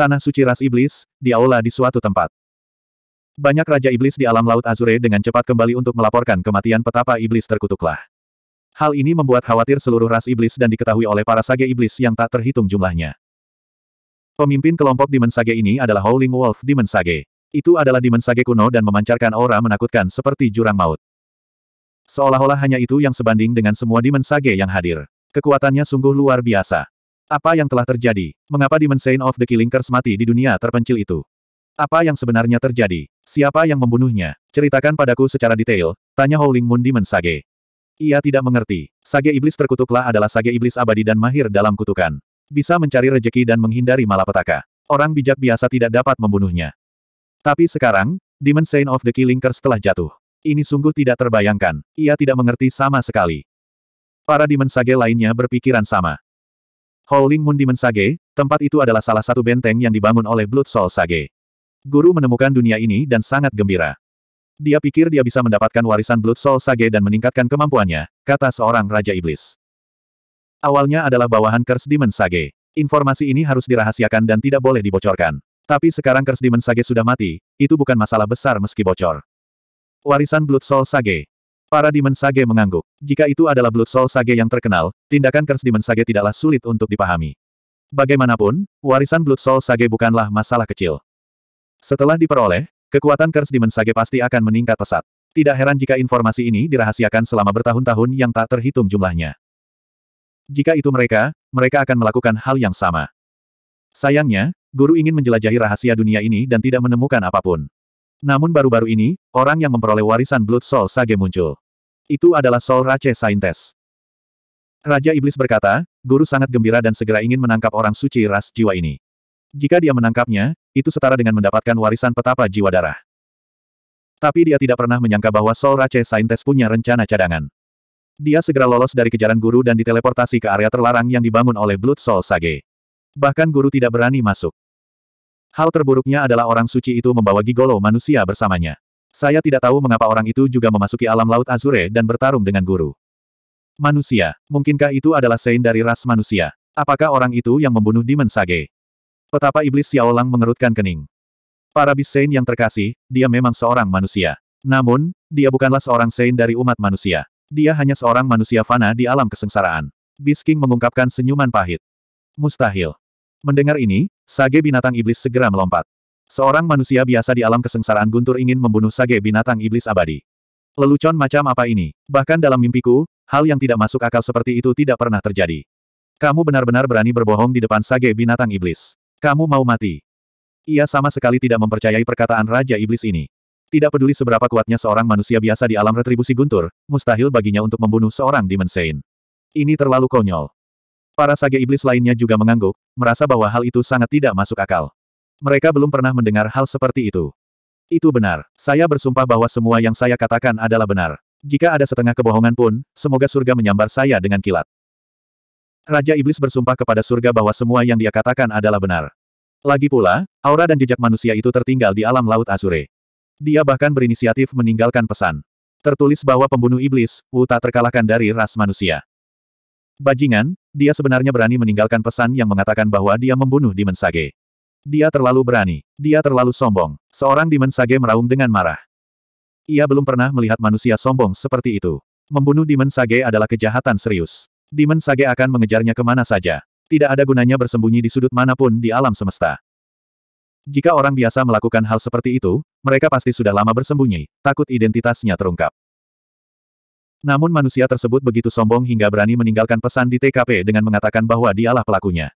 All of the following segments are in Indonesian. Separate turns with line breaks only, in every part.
tanah suci ras iblis, di aula di suatu tempat. Banyak raja iblis di alam laut Azure dengan cepat kembali untuk melaporkan kematian petapa iblis terkutuklah. Hal ini membuat khawatir seluruh ras iblis dan diketahui oleh para sage iblis yang tak terhitung jumlahnya. Pemimpin kelompok Demon Sage ini adalah Howling Wolf Demon Sage. Itu adalah Demon Sage kuno dan memancarkan aura menakutkan seperti jurang maut. Seolah-olah hanya itu yang sebanding dengan semua Demon Sage yang hadir. Kekuatannya sungguh luar biasa. Apa yang telah terjadi? Mengapa Demon of the Killing Curse mati di dunia terpencil itu? Apa yang sebenarnya terjadi? Siapa yang membunuhnya? Ceritakan padaku secara detail, tanya Howling Moon Demon Sage. Ia tidak mengerti. Sage Iblis terkutuklah adalah Sage Iblis abadi dan mahir dalam kutukan. Bisa mencari rejeki dan menghindari malapetaka. Orang bijak biasa tidak dapat membunuhnya. Tapi sekarang, Demon Saint of the Killing Curse telah jatuh. Ini sungguh tidak terbayangkan. Ia tidak mengerti sama sekali. Para Demon Sage lainnya berpikiran sama. Howling Moon Demon Sage, tempat itu adalah salah satu benteng yang dibangun oleh Blood Soul Sage. Guru menemukan dunia ini dan sangat gembira. Dia pikir dia bisa mendapatkan warisan Blood Soul Sage dan meningkatkan kemampuannya, kata seorang Raja Iblis. Awalnya adalah bawahan Curse Demon Sage. Informasi ini harus dirahasiakan dan tidak boleh dibocorkan. Tapi sekarang Curse Demon Sage sudah mati, itu bukan masalah besar meski bocor. Warisan Blood Soul Sage, Para Demon Sage mengangguk. Jika itu adalah Blood Soul Sage yang terkenal, tindakan Curse Demon Sage tidaklah sulit untuk dipahami. Bagaimanapun, warisan Blood Soul Sage bukanlah masalah kecil. Setelah diperoleh, kekuatan Curse Demon Sage pasti akan meningkat pesat. Tidak heran jika informasi ini dirahasiakan selama bertahun-tahun yang tak terhitung jumlahnya. Jika itu mereka, mereka akan melakukan hal yang sama. Sayangnya, guru ingin menjelajahi rahasia dunia ini dan tidak menemukan apapun. Namun baru-baru ini, orang yang memperoleh warisan Blood Soul Sage muncul. Itu adalah Soul Rache Saintes. Raja Iblis berkata, Guru sangat gembira dan segera ingin menangkap orang suci ras jiwa ini. Jika dia menangkapnya, itu setara dengan mendapatkan warisan petapa jiwa darah. Tapi dia tidak pernah menyangka bahwa Soul Rache Saintes punya rencana cadangan. Dia segera lolos dari kejaran guru dan diteleportasi ke area terlarang yang dibangun oleh Blood Soul Sage. Bahkan guru tidak berani masuk. Hal terburuknya adalah orang suci itu membawa gigolo manusia bersamanya. Saya tidak tahu mengapa orang itu juga memasuki alam laut Azure dan bertarung dengan guru. Manusia. Mungkinkah itu adalah sein dari ras manusia? Apakah orang itu yang membunuh Demon Sage? Petapa iblis Xiaolang mengerutkan kening. Para bis sein yang terkasih, dia memang seorang manusia. Namun, dia bukanlah seorang sein dari umat manusia. Dia hanya seorang manusia fana di alam kesengsaraan. Bis King mengungkapkan senyuman pahit. Mustahil. Mendengar ini, Sage binatang iblis segera melompat. Seorang manusia biasa di alam kesengsaraan guntur ingin membunuh sage binatang iblis abadi. Lelucon macam apa ini? Bahkan dalam mimpiku, hal yang tidak masuk akal seperti itu tidak pernah terjadi. Kamu benar-benar berani berbohong di depan sage binatang iblis. Kamu mau mati. Ia sama sekali tidak mempercayai perkataan Raja Iblis ini. Tidak peduli seberapa kuatnya seorang manusia biasa di alam retribusi guntur, mustahil baginya untuk membunuh seorang Demon Saint. Ini terlalu konyol. Para sage iblis lainnya juga mengangguk, merasa bahwa hal itu sangat tidak masuk akal. Mereka belum pernah mendengar hal seperti itu. Itu benar. Saya bersumpah bahwa semua yang saya katakan adalah benar. Jika ada setengah kebohongan pun, semoga surga menyambar saya dengan kilat. Raja Iblis bersumpah kepada surga bahwa semua yang dia katakan adalah benar. Lagi pula, aura dan jejak manusia itu tertinggal di alam laut Azure. Dia bahkan berinisiatif meninggalkan pesan. Tertulis bahwa pembunuh iblis, Wu tak terkalahkan dari ras manusia. Bajingan, dia sebenarnya berani meninggalkan pesan yang mengatakan bahwa dia membunuh Demon Sage. Dia terlalu berani. Dia terlalu sombong. Seorang Demon Sage meraung dengan marah. Ia belum pernah melihat manusia sombong seperti itu. Membunuh Demon Sage adalah kejahatan serius. Demon Sage akan mengejarnya kemana saja. Tidak ada gunanya bersembunyi di sudut manapun di alam semesta. Jika orang biasa melakukan hal seperti itu, mereka pasti sudah lama bersembunyi, takut identitasnya terungkap. Namun manusia tersebut begitu sombong hingga berani meninggalkan pesan di TKP dengan mengatakan bahwa dialah pelakunya.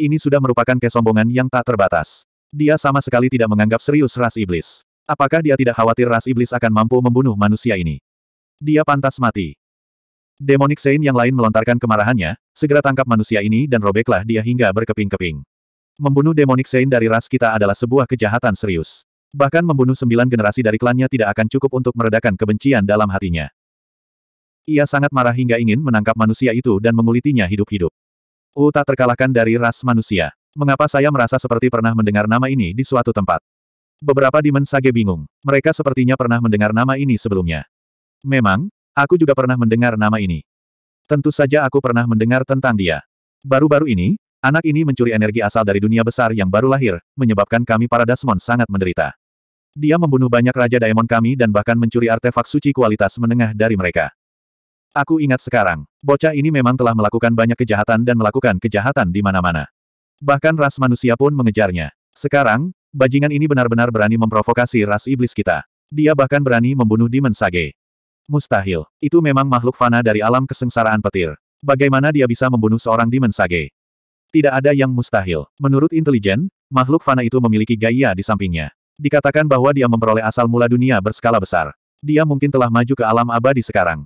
Ini sudah merupakan kesombongan yang tak terbatas. Dia sama sekali tidak menganggap serius ras iblis. Apakah dia tidak khawatir ras iblis akan mampu membunuh manusia ini? Dia pantas mati. Demonic Saint yang lain melontarkan kemarahannya, segera tangkap manusia ini dan robeklah dia hingga berkeping-keping. Membunuh Demonic Saint dari ras kita adalah sebuah kejahatan serius. Bahkan membunuh sembilan generasi dari klannya tidak akan cukup untuk meredakan kebencian dalam hatinya. Ia sangat marah hingga ingin menangkap manusia itu dan mengulitinya hidup-hidup. Wu oh, tak terkalahkan dari ras manusia. Mengapa saya merasa seperti pernah mendengar nama ini di suatu tempat? Beberapa dimen sage bingung. Mereka sepertinya pernah mendengar nama ini sebelumnya. Memang, aku juga pernah mendengar nama ini. Tentu saja aku pernah mendengar tentang dia. Baru-baru ini, anak ini mencuri energi asal dari dunia besar yang baru lahir, menyebabkan kami para Dasmon sangat menderita. Dia membunuh banyak Raja Daemon kami dan bahkan mencuri artefak suci kualitas menengah dari mereka. Aku ingat sekarang, bocah ini memang telah melakukan banyak kejahatan dan melakukan kejahatan di mana-mana. Bahkan ras manusia pun mengejarnya. Sekarang, bajingan ini benar-benar berani memprovokasi ras iblis kita. Dia bahkan berani membunuh Demon Sage. Mustahil. Itu memang makhluk fana dari alam kesengsaraan petir. Bagaimana dia bisa membunuh seorang Demon Sage? Tidak ada yang mustahil. Menurut intelijen, makhluk fana itu memiliki gaya di sampingnya. Dikatakan bahwa dia memperoleh asal mula dunia berskala besar. Dia mungkin telah maju ke alam abadi sekarang.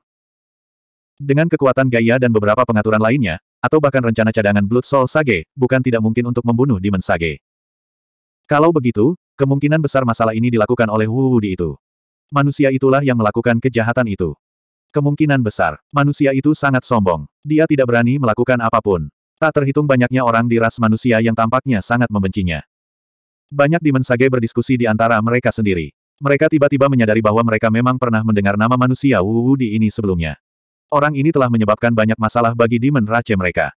Dengan kekuatan gaya dan beberapa pengaturan lainnya, atau bahkan rencana cadangan Blood Soul Sage, bukan tidak mungkin untuk membunuh Demon Sage. Kalau begitu, kemungkinan besar masalah ini dilakukan oleh Wu Wudi itu. Manusia itulah yang melakukan kejahatan itu. Kemungkinan besar, manusia itu sangat sombong. Dia tidak berani melakukan apapun. Tak terhitung banyaknya orang di ras manusia yang tampaknya sangat membencinya. Banyak Demon Sage berdiskusi di antara mereka sendiri. Mereka tiba-tiba menyadari bahwa mereka memang pernah mendengar nama manusia Wu Wudi ini sebelumnya. Orang ini telah menyebabkan banyak masalah bagi Demon Rache mereka.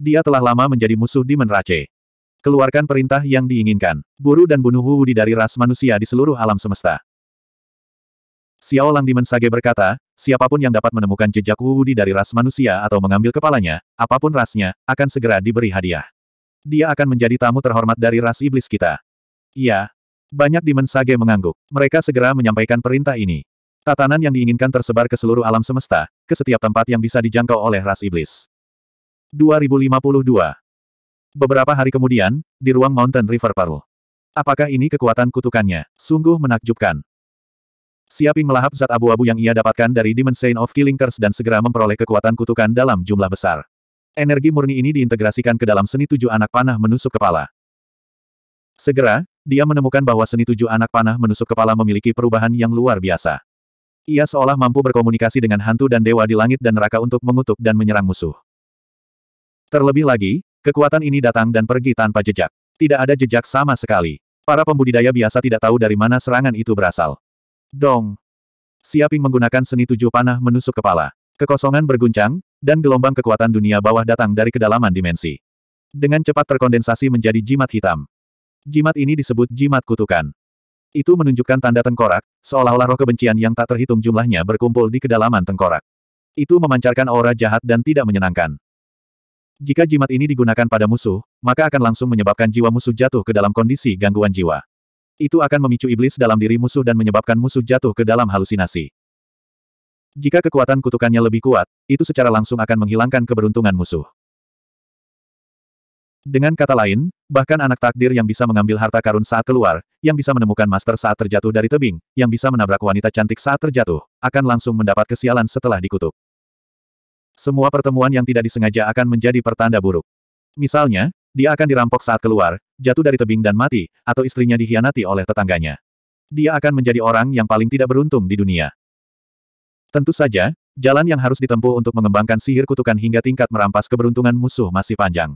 Dia telah lama menjadi musuh Demon Rache. Keluarkan perintah yang diinginkan. Buru dan bunuh Wu Wudi dari ras manusia di seluruh alam semesta. Xiao Lang Demon Sage berkata, siapapun yang dapat menemukan jejak Wu Wudi dari ras manusia atau mengambil kepalanya, apapun rasnya, akan segera diberi hadiah. Dia akan menjadi tamu terhormat dari ras iblis kita. Iya. Banyak Demon Sage mengangguk. Mereka segera menyampaikan perintah ini. Tatanan yang diinginkan tersebar ke seluruh alam semesta, ke setiap tempat yang bisa dijangkau oleh ras iblis. 2052. Beberapa hari kemudian, di ruang Mountain River Pearl. Apakah ini kekuatan kutukannya? Sungguh menakjubkan. Siaping melahap zat abu-abu yang ia dapatkan dari Demon Saint of Killing Curse dan segera memperoleh kekuatan kutukan dalam jumlah besar. Energi murni ini diintegrasikan ke dalam seni tujuh anak panah menusuk kepala. Segera, dia menemukan bahwa seni tujuh anak panah menusuk kepala memiliki perubahan yang luar biasa. Ia seolah mampu berkomunikasi dengan hantu dan dewa di langit dan neraka untuk mengutuk dan menyerang musuh. Terlebih lagi, kekuatan ini datang dan pergi tanpa jejak. Tidak ada jejak sama sekali. Para pembudidaya biasa tidak tahu dari mana serangan itu berasal. Dong! Siaping menggunakan seni tujuh panah menusuk kepala. Kekosongan berguncang, dan gelombang kekuatan dunia bawah datang dari kedalaman dimensi. Dengan cepat terkondensasi menjadi jimat hitam. Jimat ini disebut jimat kutukan. Itu menunjukkan tanda tengkorak, seolah-olah roh kebencian yang tak terhitung jumlahnya berkumpul di kedalaman tengkorak. Itu memancarkan aura jahat dan tidak menyenangkan. Jika jimat ini digunakan pada musuh, maka akan langsung menyebabkan jiwa musuh jatuh ke dalam kondisi gangguan jiwa. Itu akan memicu iblis dalam diri musuh dan menyebabkan musuh jatuh ke dalam halusinasi. Jika kekuatan kutukannya lebih kuat, itu secara langsung akan menghilangkan keberuntungan musuh. Dengan kata lain, bahkan anak takdir yang bisa mengambil harta karun saat keluar, yang bisa menemukan master saat terjatuh dari tebing, yang bisa menabrak wanita cantik saat terjatuh, akan langsung mendapat kesialan setelah dikutuk. Semua pertemuan yang tidak disengaja akan menjadi pertanda buruk. Misalnya, dia akan dirampok saat keluar, jatuh dari tebing dan mati, atau istrinya dihianati oleh tetangganya. Dia akan menjadi orang yang paling tidak beruntung di dunia. Tentu saja, jalan yang harus ditempuh untuk mengembangkan sihir kutukan hingga tingkat merampas keberuntungan musuh masih panjang.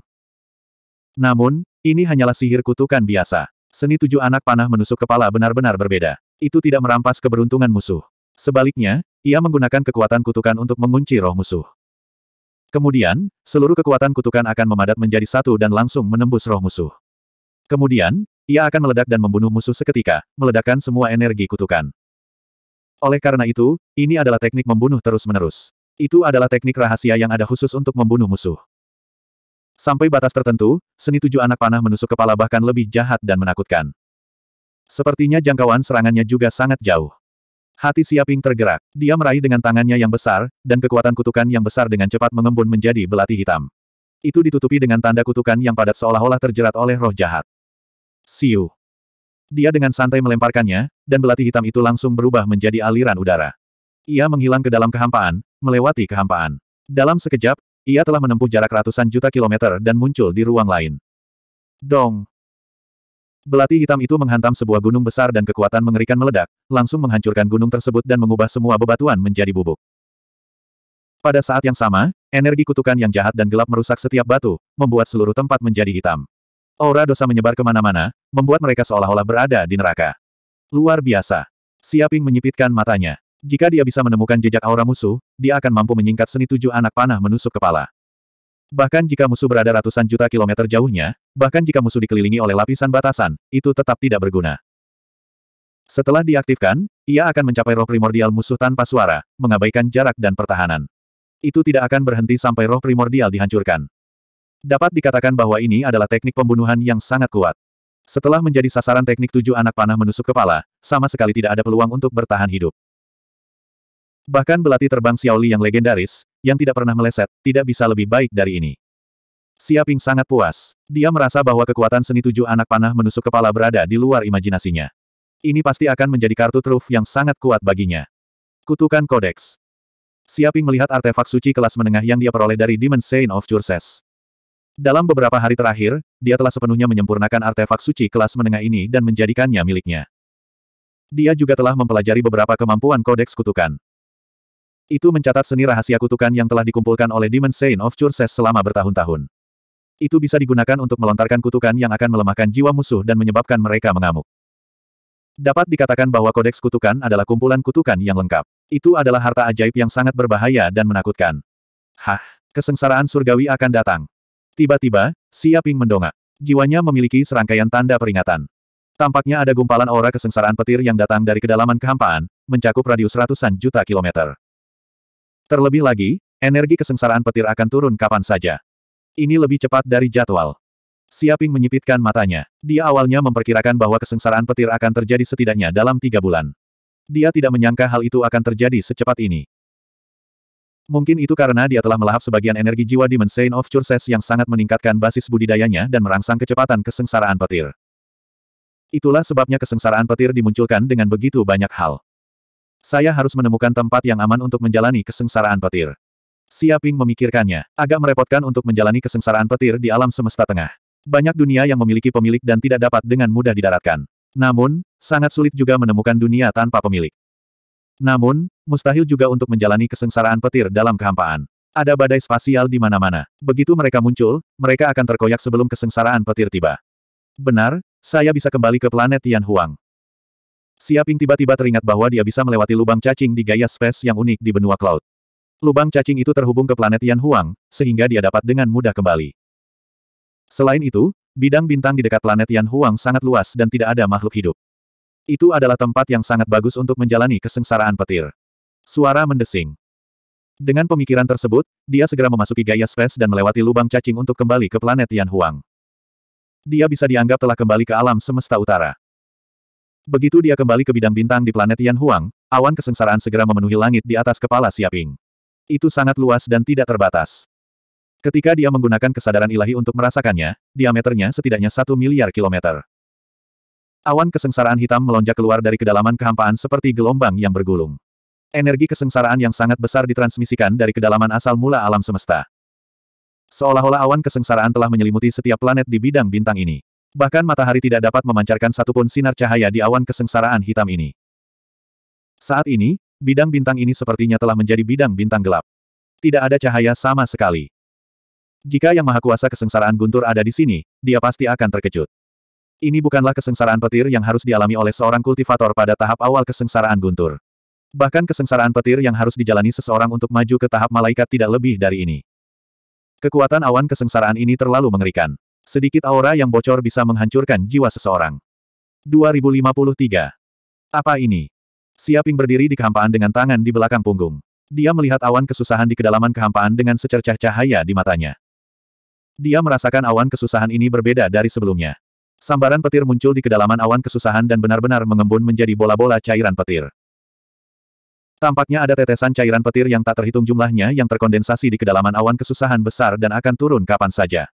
Namun, ini hanyalah sihir kutukan biasa. Seni tujuh anak panah menusuk kepala benar-benar berbeda. Itu tidak merampas keberuntungan musuh. Sebaliknya, ia menggunakan kekuatan kutukan untuk mengunci roh musuh. Kemudian, seluruh kekuatan kutukan akan memadat menjadi satu dan langsung menembus roh musuh. Kemudian, ia akan meledak dan membunuh musuh seketika, meledakkan semua energi kutukan. Oleh karena itu, ini adalah teknik membunuh terus-menerus. Itu adalah teknik rahasia yang ada khusus untuk membunuh musuh. Sampai batas tertentu, seni tujuh anak panah menusuk kepala bahkan lebih jahat dan menakutkan. Sepertinya jangkauan serangannya juga sangat jauh. Hati Siaping tergerak. Dia meraih dengan tangannya yang besar, dan kekuatan kutukan yang besar dengan cepat mengembun menjadi belati hitam. Itu ditutupi dengan tanda kutukan yang padat seolah-olah terjerat oleh roh jahat. Siu. Dia dengan santai melemparkannya, dan belati hitam itu langsung berubah menjadi aliran udara. Ia menghilang ke dalam kehampaan, melewati kehampaan. Dalam sekejap, ia telah menempuh jarak ratusan juta kilometer dan muncul di ruang lain. Dong! Belati hitam itu menghantam sebuah gunung besar dan kekuatan mengerikan meledak, langsung menghancurkan gunung tersebut dan mengubah semua bebatuan menjadi bubuk. Pada saat yang sama, energi kutukan yang jahat dan gelap merusak setiap batu, membuat seluruh tempat menjadi hitam. Aura dosa menyebar kemana-mana, membuat mereka seolah-olah berada di neraka. Luar biasa. Siaping menyipitkan matanya. Jika dia bisa menemukan jejak aura musuh, dia akan mampu menyingkat seni tujuh anak panah menusuk kepala. Bahkan jika musuh berada ratusan juta kilometer jauhnya, bahkan jika musuh dikelilingi oleh lapisan batasan, itu tetap tidak berguna. Setelah diaktifkan, ia akan mencapai roh primordial musuh tanpa suara, mengabaikan jarak dan pertahanan. Itu tidak akan berhenti sampai roh primordial dihancurkan. Dapat dikatakan bahwa ini adalah teknik pembunuhan yang sangat kuat. Setelah menjadi sasaran teknik tujuh anak panah menusuk kepala, sama sekali tidak ada peluang untuk bertahan hidup. Bahkan belati terbang Xiaoli yang legendaris, yang tidak pernah meleset, tidak bisa lebih baik dari ini. Siaping sangat puas. Dia merasa bahwa kekuatan seni tujuh anak panah menusuk kepala berada di luar imajinasinya. Ini pasti akan menjadi kartu truf yang sangat kuat baginya. Kutukan Kodeks Siaping melihat artefak suci kelas menengah yang dia peroleh dari Demon Saint of Jurses. Dalam beberapa hari terakhir, dia telah sepenuhnya menyempurnakan artefak suci kelas menengah ini dan menjadikannya miliknya. Dia juga telah mempelajari beberapa kemampuan kodeks kutukan. Itu mencatat seni rahasia kutukan yang telah dikumpulkan oleh Demon Saint of Churses selama bertahun-tahun. Itu bisa digunakan untuk melontarkan kutukan yang akan melemahkan jiwa musuh dan menyebabkan mereka mengamuk. Dapat dikatakan bahwa kodeks kutukan adalah kumpulan kutukan yang lengkap. Itu adalah harta ajaib yang sangat berbahaya dan menakutkan. Hah, kesengsaraan surgawi akan datang. Tiba-tiba, Siaping mendongak. Jiwanya memiliki serangkaian tanda peringatan. Tampaknya ada gumpalan aura kesengsaraan petir yang datang dari kedalaman kehampaan, mencakup radius ratusan juta kilometer. Terlebih lagi, energi kesengsaraan petir akan turun kapan saja. Ini lebih cepat dari jadwal. Siaping menyipitkan matanya. Dia awalnya memperkirakan bahwa kesengsaraan petir akan terjadi setidaknya dalam tiga bulan. Dia tidak menyangka hal itu akan terjadi secepat ini. Mungkin itu karena dia telah melahap sebagian energi jiwa di Saint of Churches yang sangat meningkatkan basis budidayanya dan merangsang kecepatan kesengsaraan petir. Itulah sebabnya kesengsaraan petir dimunculkan dengan begitu banyak hal. Saya harus menemukan tempat yang aman untuk menjalani kesengsaraan petir. Siaping memikirkannya, agak merepotkan untuk menjalani kesengsaraan petir di alam semesta tengah. Banyak dunia yang memiliki pemilik dan tidak dapat dengan mudah didaratkan. Namun, sangat sulit juga menemukan dunia tanpa pemilik. Namun, mustahil juga untuk menjalani kesengsaraan petir dalam kehampaan. Ada badai spasial di mana-mana. Begitu mereka muncul, mereka akan terkoyak sebelum kesengsaraan petir tiba. Benar, saya bisa kembali ke planet Tian Huang. Siaping tiba-tiba teringat bahwa dia bisa melewati lubang cacing di gaya space yang unik di benua Cloud. Lubang cacing itu terhubung ke planet Yan Huang, sehingga dia dapat dengan mudah kembali. Selain itu, bidang bintang di dekat planet Yan Huang sangat luas dan tidak ada makhluk hidup. Itu adalah tempat yang sangat bagus untuk menjalani kesengsaraan petir. Suara mendesing. Dengan pemikiran tersebut, dia segera memasuki gaya space dan melewati lubang cacing untuk kembali ke planet Yan Huang. Dia bisa dianggap telah kembali ke alam semesta utara. Begitu dia kembali ke bidang bintang di planet Yan Huang, awan kesengsaraan segera memenuhi langit di atas kepala Siaping. Itu sangat luas dan tidak terbatas. Ketika dia menggunakan kesadaran ilahi untuk merasakannya, diameternya setidaknya satu miliar kilometer. Awan kesengsaraan hitam melonjak keluar dari kedalaman kehampaan seperti gelombang yang bergulung. Energi kesengsaraan yang sangat besar ditransmisikan dari kedalaman asal mula alam semesta. Seolah-olah awan kesengsaraan telah menyelimuti setiap planet di bidang bintang ini. Bahkan matahari tidak dapat memancarkan satupun sinar cahaya di awan kesengsaraan hitam ini. Saat ini, bidang bintang ini sepertinya telah menjadi bidang bintang gelap. Tidak ada cahaya sama sekali. Jika Yang Maha Kuasa Kesengsaraan Guntur ada di sini, dia pasti akan terkejut. Ini bukanlah kesengsaraan petir yang harus dialami oleh seorang kultivator pada tahap awal kesengsaraan Guntur. Bahkan kesengsaraan petir yang harus dijalani seseorang untuk maju ke tahap malaikat tidak lebih dari ini. Kekuatan awan kesengsaraan ini terlalu mengerikan. Sedikit aura yang bocor bisa menghancurkan jiwa seseorang. 2053. Apa ini? Siaping berdiri di kehampaan dengan tangan di belakang punggung. Dia melihat awan kesusahan di kedalaman kehampaan dengan secercah cahaya di matanya. Dia merasakan awan kesusahan ini berbeda dari sebelumnya. Sambaran petir muncul di kedalaman awan kesusahan dan benar-benar mengembun menjadi bola-bola cairan petir. Tampaknya ada tetesan cairan petir yang tak terhitung jumlahnya yang terkondensasi di kedalaman awan kesusahan besar dan akan turun kapan saja.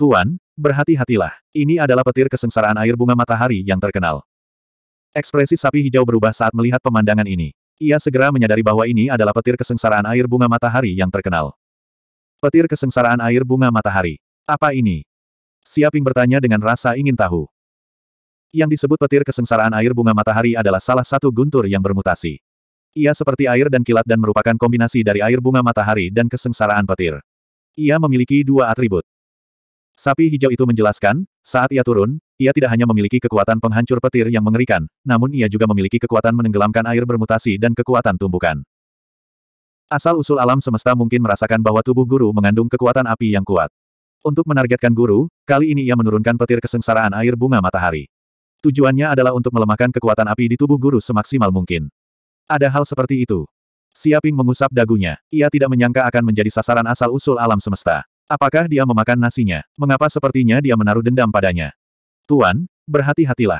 Tuan, berhati-hatilah. Ini adalah petir kesengsaraan air bunga matahari yang terkenal. Ekspresi sapi hijau berubah saat melihat pemandangan ini. Ia segera menyadari bahwa ini adalah petir kesengsaraan air bunga matahari yang terkenal. Petir kesengsaraan air bunga matahari. Apa ini? Siaping bertanya dengan rasa ingin tahu. Yang disebut petir kesengsaraan air bunga matahari adalah salah satu guntur yang bermutasi. Ia seperti air dan kilat dan merupakan kombinasi dari air bunga matahari dan kesengsaraan petir. Ia memiliki dua atribut. Sapi hijau itu menjelaskan, saat ia turun, ia tidak hanya memiliki kekuatan penghancur petir yang mengerikan, namun ia juga memiliki kekuatan menenggelamkan air bermutasi dan kekuatan tumbukan. Asal-usul alam semesta mungkin merasakan bahwa tubuh guru mengandung kekuatan api yang kuat. Untuk menargetkan guru, kali ini ia menurunkan petir kesengsaraan air bunga matahari. Tujuannya adalah untuk melemahkan kekuatan api di tubuh guru semaksimal mungkin. Ada hal seperti itu. Siaping mengusap dagunya. Ia tidak menyangka akan menjadi sasaran asal-usul alam semesta. Apakah dia memakan nasinya? Mengapa sepertinya dia menaruh dendam padanya? Tuan, berhati-hatilah.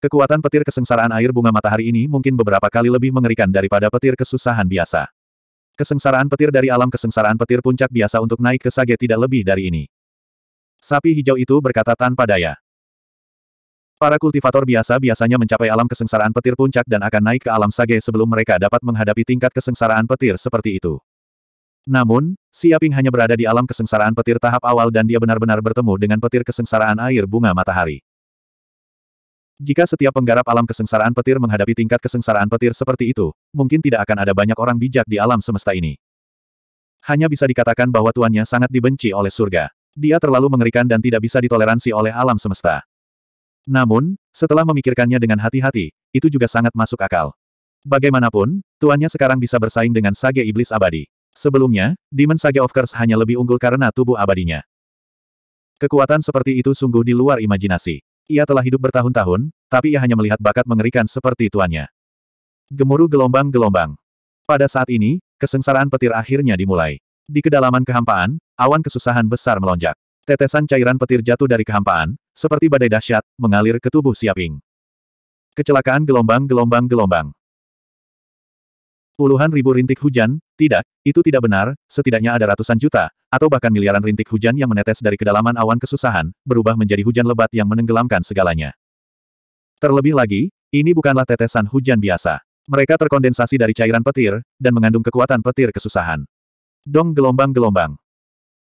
Kekuatan petir kesengsaraan air bunga matahari ini mungkin beberapa kali lebih mengerikan daripada petir kesusahan biasa. Kesengsaraan petir dari alam kesengsaraan petir puncak biasa untuk naik ke sage tidak lebih dari ini. Sapi hijau itu berkata tanpa daya. Para kultivator biasa biasanya mencapai alam kesengsaraan petir puncak dan akan naik ke alam sage sebelum mereka dapat menghadapi tingkat kesengsaraan petir seperti itu. Namun, Siaping hanya berada di alam kesengsaraan petir tahap awal dan dia benar-benar bertemu dengan petir kesengsaraan air bunga matahari. Jika setiap penggarap alam kesengsaraan petir menghadapi tingkat kesengsaraan petir seperti itu, mungkin tidak akan ada banyak orang bijak di alam semesta ini. Hanya bisa dikatakan bahwa tuannya sangat dibenci oleh surga. Dia terlalu mengerikan dan tidak bisa ditoleransi oleh alam semesta. Namun, setelah memikirkannya dengan hati-hati, itu juga sangat masuk akal. Bagaimanapun, tuannya sekarang bisa bersaing dengan sage iblis abadi. Sebelumnya, Demon Saga of Curse hanya lebih unggul karena tubuh abadinya. Kekuatan seperti itu sungguh di luar imajinasi. Ia telah hidup bertahun-tahun, tapi ia hanya melihat bakat mengerikan seperti tuannya. Gemuruh gelombang-gelombang. Pada saat ini, kesengsaraan petir akhirnya dimulai. Di kedalaman kehampaan, awan kesusahan besar melonjak. Tetesan cairan petir jatuh dari kehampaan, seperti badai dahsyat, mengalir ke tubuh Siaping. Kecelakaan gelombang-gelombang-gelombang. Puluhan ribu rintik hujan, tidak, itu tidak benar, setidaknya ada ratusan juta, atau bahkan miliaran rintik hujan yang menetes dari kedalaman awan kesusahan, berubah menjadi hujan lebat yang menenggelamkan segalanya. Terlebih lagi, ini bukanlah tetesan hujan biasa. Mereka terkondensasi dari cairan petir, dan mengandung kekuatan petir kesusahan. Dong gelombang-gelombang.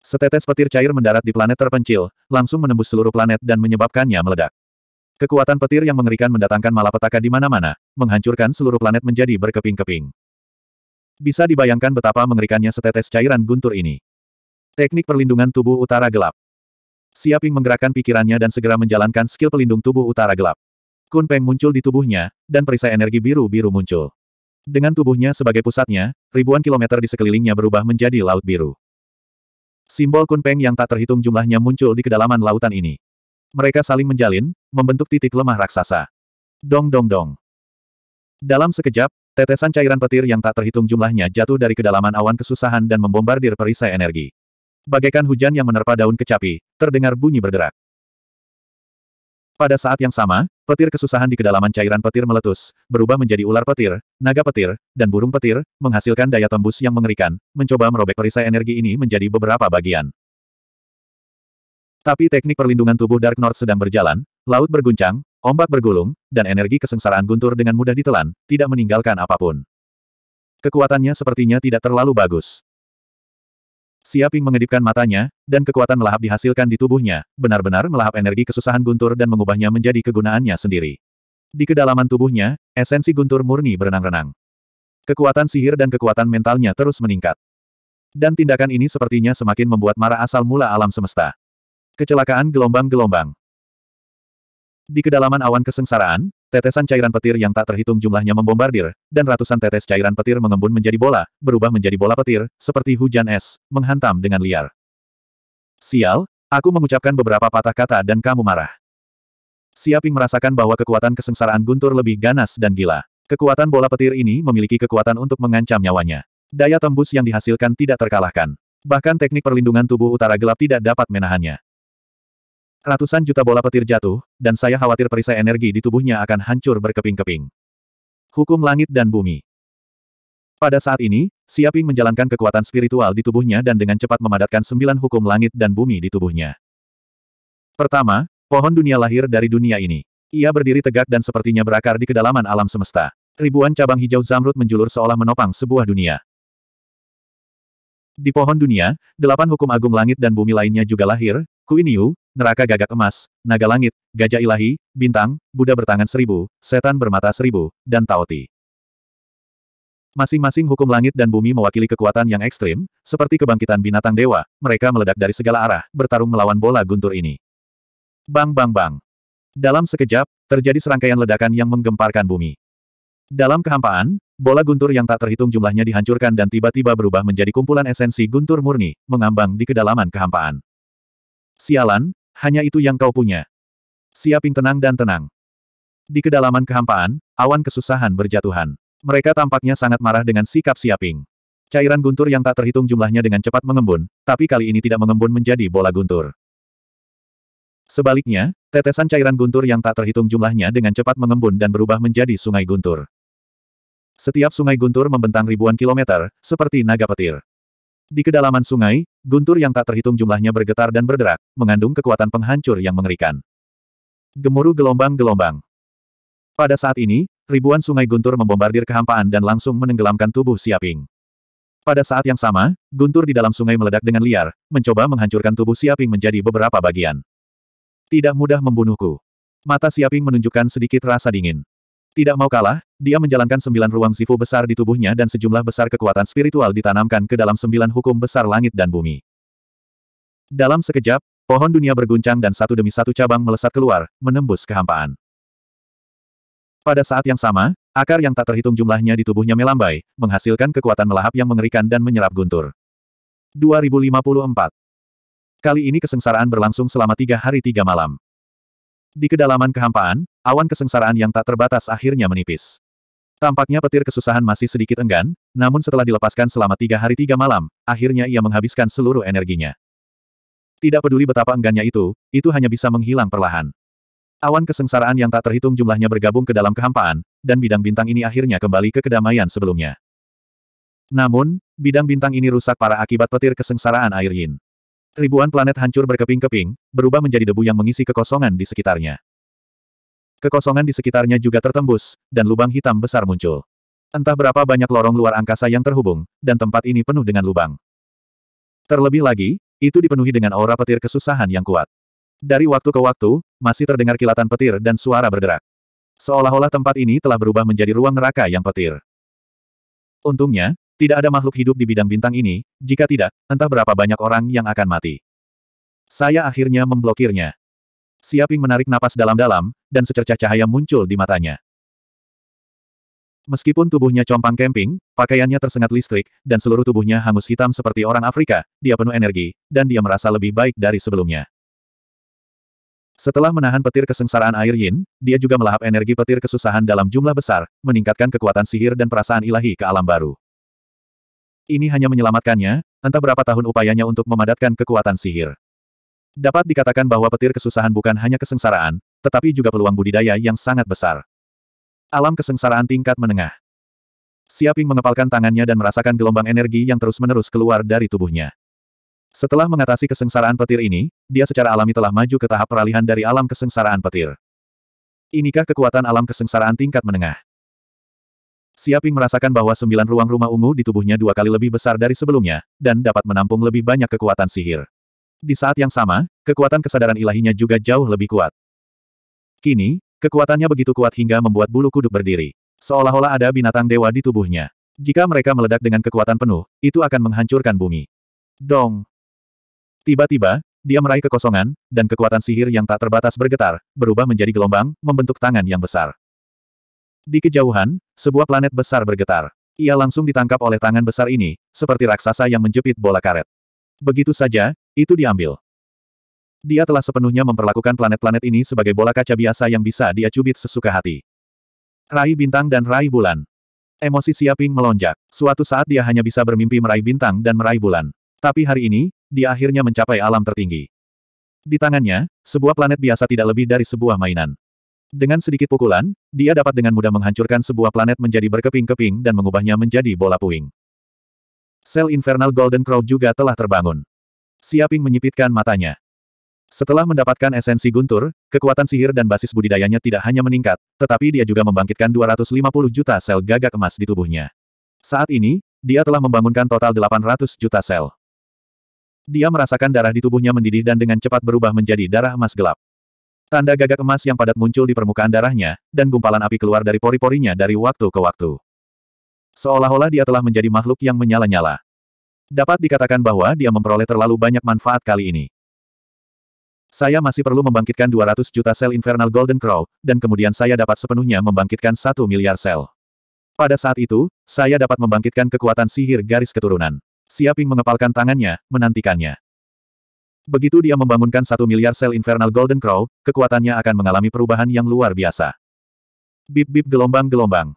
Setetes petir cair mendarat di planet terpencil, langsung menembus seluruh planet dan menyebabkannya meledak. Kekuatan petir yang mengerikan mendatangkan malapetaka di mana-mana, menghancurkan seluruh planet menjadi berkeping-keping. Bisa dibayangkan betapa mengerikannya setetes cairan guntur ini. Teknik perlindungan tubuh utara gelap. Siaping menggerakkan pikirannya dan segera menjalankan skill pelindung tubuh utara gelap. Kunpeng muncul di tubuhnya, dan perisai energi biru-biru muncul. Dengan tubuhnya sebagai pusatnya, ribuan kilometer di sekelilingnya berubah menjadi laut biru. Simbol kunpeng yang tak terhitung jumlahnya muncul di kedalaman lautan ini. Mereka saling menjalin, membentuk titik lemah raksasa. Dong dong dong. Dalam sekejap, Tetesan cairan petir yang tak terhitung jumlahnya jatuh dari kedalaman awan kesusahan dan membombardir perisai energi. Bagaikan hujan yang menerpa daun kecapi, terdengar bunyi berderak. Pada saat yang sama, petir kesusahan di kedalaman cairan petir meletus, berubah menjadi ular petir, naga petir, dan burung petir, menghasilkan daya tembus yang mengerikan, mencoba merobek perisai energi ini menjadi beberapa bagian. Tapi teknik perlindungan tubuh Dark North sedang berjalan, laut berguncang, Ombak bergulung, dan energi kesengsaraan guntur dengan mudah ditelan, tidak meninggalkan apapun. Kekuatannya sepertinya tidak terlalu bagus. Siaping mengedipkan matanya, dan kekuatan melahap dihasilkan di tubuhnya, benar-benar melahap energi kesusahan guntur dan mengubahnya menjadi kegunaannya sendiri. Di kedalaman tubuhnya, esensi guntur murni berenang-renang. Kekuatan sihir dan kekuatan mentalnya terus meningkat. Dan tindakan ini sepertinya semakin membuat marah asal mula alam semesta. Kecelakaan gelombang-gelombang. Di kedalaman awan kesengsaraan, tetesan cairan petir yang tak terhitung jumlahnya membombardir, dan ratusan tetes cairan petir mengembun menjadi bola, berubah menjadi bola petir, seperti hujan es, menghantam dengan liar. Sial, aku mengucapkan beberapa patah kata dan kamu marah. Siaping merasakan bahwa kekuatan kesengsaraan Guntur lebih ganas dan gila. Kekuatan bola petir ini memiliki kekuatan untuk mengancam nyawanya. Daya tembus yang dihasilkan tidak terkalahkan. Bahkan teknik perlindungan tubuh utara gelap tidak dapat menahannya. Ratusan juta bola petir jatuh, dan saya khawatir perisai energi di tubuhnya akan hancur berkeping-keping. Hukum langit dan bumi. Pada saat ini, Siaping menjalankan kekuatan spiritual di tubuhnya dan dengan cepat memadatkan sembilan hukum langit dan bumi di tubuhnya. Pertama, pohon dunia lahir dari dunia ini. Ia berdiri tegak dan sepertinya berakar di kedalaman alam semesta. Ribuan cabang hijau zamrud menjulur seolah menopang sebuah dunia. Di pohon dunia, delapan hukum agung langit dan bumi lainnya juga lahir, Kuiniu neraka gagak emas, naga langit, gajah ilahi, bintang, Buddha bertangan seribu, setan bermata seribu, dan Taoti. Masing-masing hukum langit dan bumi mewakili kekuatan yang ekstrim, seperti kebangkitan binatang dewa, mereka meledak dari segala arah, bertarung melawan bola guntur ini. Bang bang bang. Dalam sekejap, terjadi serangkaian ledakan yang menggemparkan bumi. Dalam kehampaan, bola guntur yang tak terhitung jumlahnya dihancurkan dan tiba-tiba berubah menjadi kumpulan esensi guntur murni, mengambang di kedalaman kehampaan. Sialan, hanya itu yang kau punya. Siaping tenang dan tenang. Di kedalaman kehampaan, awan kesusahan berjatuhan. Mereka tampaknya sangat marah dengan sikap Siaping. Cairan guntur yang tak terhitung jumlahnya dengan cepat mengembun, tapi kali ini tidak mengembun menjadi bola guntur. Sebaliknya, tetesan cairan guntur yang tak terhitung jumlahnya dengan cepat mengembun dan berubah menjadi sungai guntur. Setiap sungai guntur membentang ribuan kilometer, seperti naga petir. Di kedalaman sungai, Guntur yang tak terhitung jumlahnya bergetar dan berderak, mengandung kekuatan penghancur yang mengerikan. Gemuruh gelombang-gelombang. Pada saat ini, ribuan sungai Guntur membombardir kehampaan dan langsung menenggelamkan tubuh Siaping. Pada saat yang sama, Guntur di dalam sungai meledak dengan liar, mencoba menghancurkan tubuh Siaping menjadi beberapa bagian. Tidak mudah membunuhku. Mata Siaping menunjukkan sedikit rasa dingin. Tidak mau kalah, dia menjalankan sembilan ruang sifu besar di tubuhnya dan sejumlah besar kekuatan spiritual ditanamkan ke dalam sembilan hukum besar langit dan bumi. Dalam sekejap, pohon dunia berguncang dan satu demi satu cabang melesat keluar, menembus kehampaan. Pada saat yang sama, akar yang tak terhitung jumlahnya di tubuhnya melambai, menghasilkan kekuatan melahap yang mengerikan dan menyerap guntur. 2054 Kali ini kesengsaraan berlangsung selama tiga hari tiga malam. Di kedalaman kehampaan, awan kesengsaraan yang tak terbatas akhirnya menipis. Tampaknya petir kesusahan masih sedikit enggan, namun setelah dilepaskan selama tiga hari tiga malam, akhirnya ia menghabiskan seluruh energinya. Tidak peduli betapa enggannya itu, itu hanya bisa menghilang perlahan. Awan kesengsaraan yang tak terhitung jumlahnya bergabung ke dalam kehampaan, dan bidang bintang ini akhirnya kembali ke kedamaian sebelumnya. Namun, bidang bintang ini rusak parah akibat petir kesengsaraan air yin. Ribuan planet hancur berkeping-keping, berubah menjadi debu yang mengisi kekosongan di sekitarnya. Kekosongan di sekitarnya juga tertembus, dan lubang hitam besar muncul. Entah berapa banyak lorong luar angkasa yang terhubung, dan tempat ini penuh dengan lubang. Terlebih lagi, itu dipenuhi dengan aura petir kesusahan yang kuat. Dari waktu ke waktu, masih terdengar kilatan petir dan suara berderak. Seolah-olah tempat ini telah berubah menjadi ruang neraka yang petir. Untungnya, tidak ada makhluk hidup di bidang bintang ini, jika tidak, entah berapa banyak orang yang akan mati. Saya akhirnya memblokirnya. Siaping menarik napas dalam-dalam, dan secercah cahaya muncul di matanya. Meskipun tubuhnya compang camping, pakaiannya tersengat listrik, dan seluruh tubuhnya hangus hitam seperti orang Afrika, dia penuh energi, dan dia merasa lebih baik dari sebelumnya. Setelah menahan petir kesengsaraan air yin, dia juga melahap energi petir kesusahan dalam jumlah besar, meningkatkan kekuatan sihir dan perasaan ilahi ke alam baru. Ini hanya menyelamatkannya, entah berapa tahun upayanya untuk memadatkan kekuatan sihir. Dapat dikatakan bahwa petir kesusahan bukan hanya kesengsaraan, tetapi juga peluang budidaya yang sangat besar. Alam kesengsaraan tingkat menengah. Siaping mengepalkan tangannya dan merasakan gelombang energi yang terus-menerus keluar dari tubuhnya. Setelah mengatasi kesengsaraan petir ini, dia secara alami telah maju ke tahap peralihan dari alam kesengsaraan petir. Inikah kekuatan alam kesengsaraan tingkat menengah? Siaping merasakan bahwa sembilan ruang rumah ungu di tubuhnya dua kali lebih besar dari sebelumnya, dan dapat menampung lebih banyak kekuatan sihir. Di saat yang sama, kekuatan kesadaran ilahinya juga jauh lebih kuat. Kini, kekuatannya begitu kuat hingga membuat bulu kuduk berdiri. Seolah-olah ada binatang dewa di tubuhnya. Jika mereka meledak dengan kekuatan penuh, itu akan menghancurkan bumi. Dong! Tiba-tiba, dia meraih kekosongan, dan kekuatan sihir yang tak terbatas bergetar, berubah menjadi gelombang, membentuk tangan yang besar. Di kejauhan, sebuah planet besar bergetar. Ia langsung ditangkap oleh tangan besar ini, seperti raksasa yang menjepit bola karet. Begitu saja, itu diambil. Dia telah sepenuhnya memperlakukan planet-planet ini sebagai bola kaca biasa yang bisa dia cubit sesuka hati. Rai bintang dan rai bulan. Emosi Siaping melonjak. Suatu saat dia hanya bisa bermimpi meraih bintang dan meraih bulan. Tapi hari ini, dia akhirnya mencapai alam tertinggi. Di tangannya, sebuah planet biasa tidak lebih dari sebuah mainan. Dengan sedikit pukulan, dia dapat dengan mudah menghancurkan sebuah planet menjadi berkeping-keping dan mengubahnya menjadi bola puing. Sel infernal Golden Crow juga telah terbangun. Siaping menyipitkan matanya. Setelah mendapatkan esensi guntur, kekuatan sihir dan basis budidayanya tidak hanya meningkat, tetapi dia juga membangkitkan 250 juta sel gagak emas di tubuhnya. Saat ini, dia telah membangunkan total 800 juta sel. Dia merasakan darah di tubuhnya mendidih dan dengan cepat berubah menjadi darah emas gelap. Tanda gagak emas yang padat muncul di permukaan darahnya, dan gumpalan api keluar dari pori-porinya dari waktu ke waktu. Seolah-olah dia telah menjadi makhluk yang menyala-nyala. Dapat dikatakan bahwa dia memperoleh terlalu banyak manfaat kali ini. Saya masih perlu membangkitkan 200 juta sel Infernal Golden Crow, dan kemudian saya dapat sepenuhnya membangkitkan 1 miliar sel. Pada saat itu, saya dapat membangkitkan kekuatan sihir garis keturunan. Siaping mengepalkan tangannya, menantikannya. Begitu dia membangunkan satu miliar sel Infernal Golden Crow, kekuatannya akan mengalami perubahan yang luar biasa. Bip-bip gelombang-gelombang.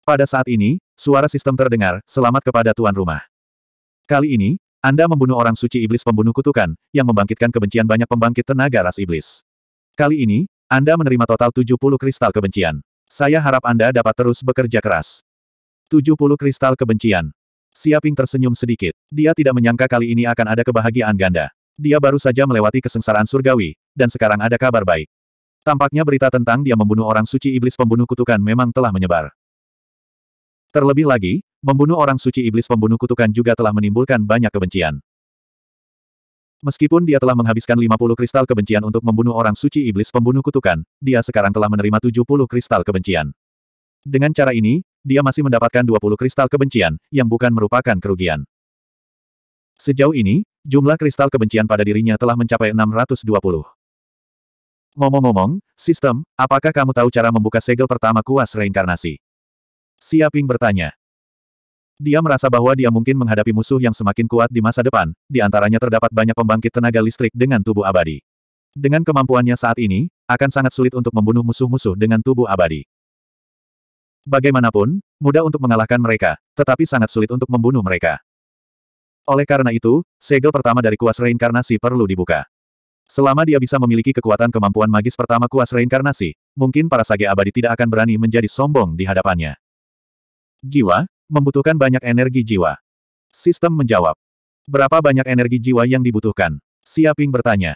Pada saat ini, suara sistem terdengar, selamat kepada tuan rumah. Kali ini, Anda membunuh orang suci iblis pembunuh kutukan, yang membangkitkan kebencian banyak pembangkit tenaga ras iblis. Kali ini, Anda menerima total 70 kristal kebencian. Saya harap Anda dapat terus bekerja keras. 70 kristal kebencian. Siaping tersenyum sedikit. Dia tidak menyangka kali ini akan ada kebahagiaan ganda. Dia baru saja melewati kesengsaraan surgawi, dan sekarang ada kabar baik. Tampaknya berita tentang dia membunuh orang suci iblis pembunuh kutukan memang telah menyebar. Terlebih lagi, membunuh orang suci iblis pembunuh kutukan juga telah menimbulkan banyak kebencian. Meskipun dia telah menghabiskan 50 kristal kebencian untuk membunuh orang suci iblis pembunuh kutukan, dia sekarang telah menerima 70 kristal kebencian. Dengan cara ini, dia masih mendapatkan 20 kristal kebencian, yang bukan merupakan kerugian. Sejauh ini, jumlah kristal kebencian pada dirinya telah mencapai 620. Ngomong-ngomong, sistem, apakah kamu tahu cara membuka segel pertama kuas reinkarnasi? Siaping bertanya. Dia merasa bahwa dia mungkin menghadapi musuh yang semakin kuat di masa depan, di antaranya terdapat banyak pembangkit tenaga listrik dengan tubuh abadi. Dengan kemampuannya saat ini, akan sangat sulit untuk membunuh musuh-musuh dengan tubuh abadi. Bagaimanapun, mudah untuk mengalahkan mereka, tetapi sangat sulit untuk membunuh mereka. Oleh karena itu, segel pertama dari kuas reinkarnasi perlu dibuka. Selama dia bisa memiliki kekuatan kemampuan magis pertama kuas reinkarnasi, mungkin para sage abadi tidak akan berani menjadi sombong di hadapannya. Jiwa, membutuhkan banyak energi jiwa. Sistem menjawab. Berapa banyak energi jiwa yang dibutuhkan? Siaping bertanya.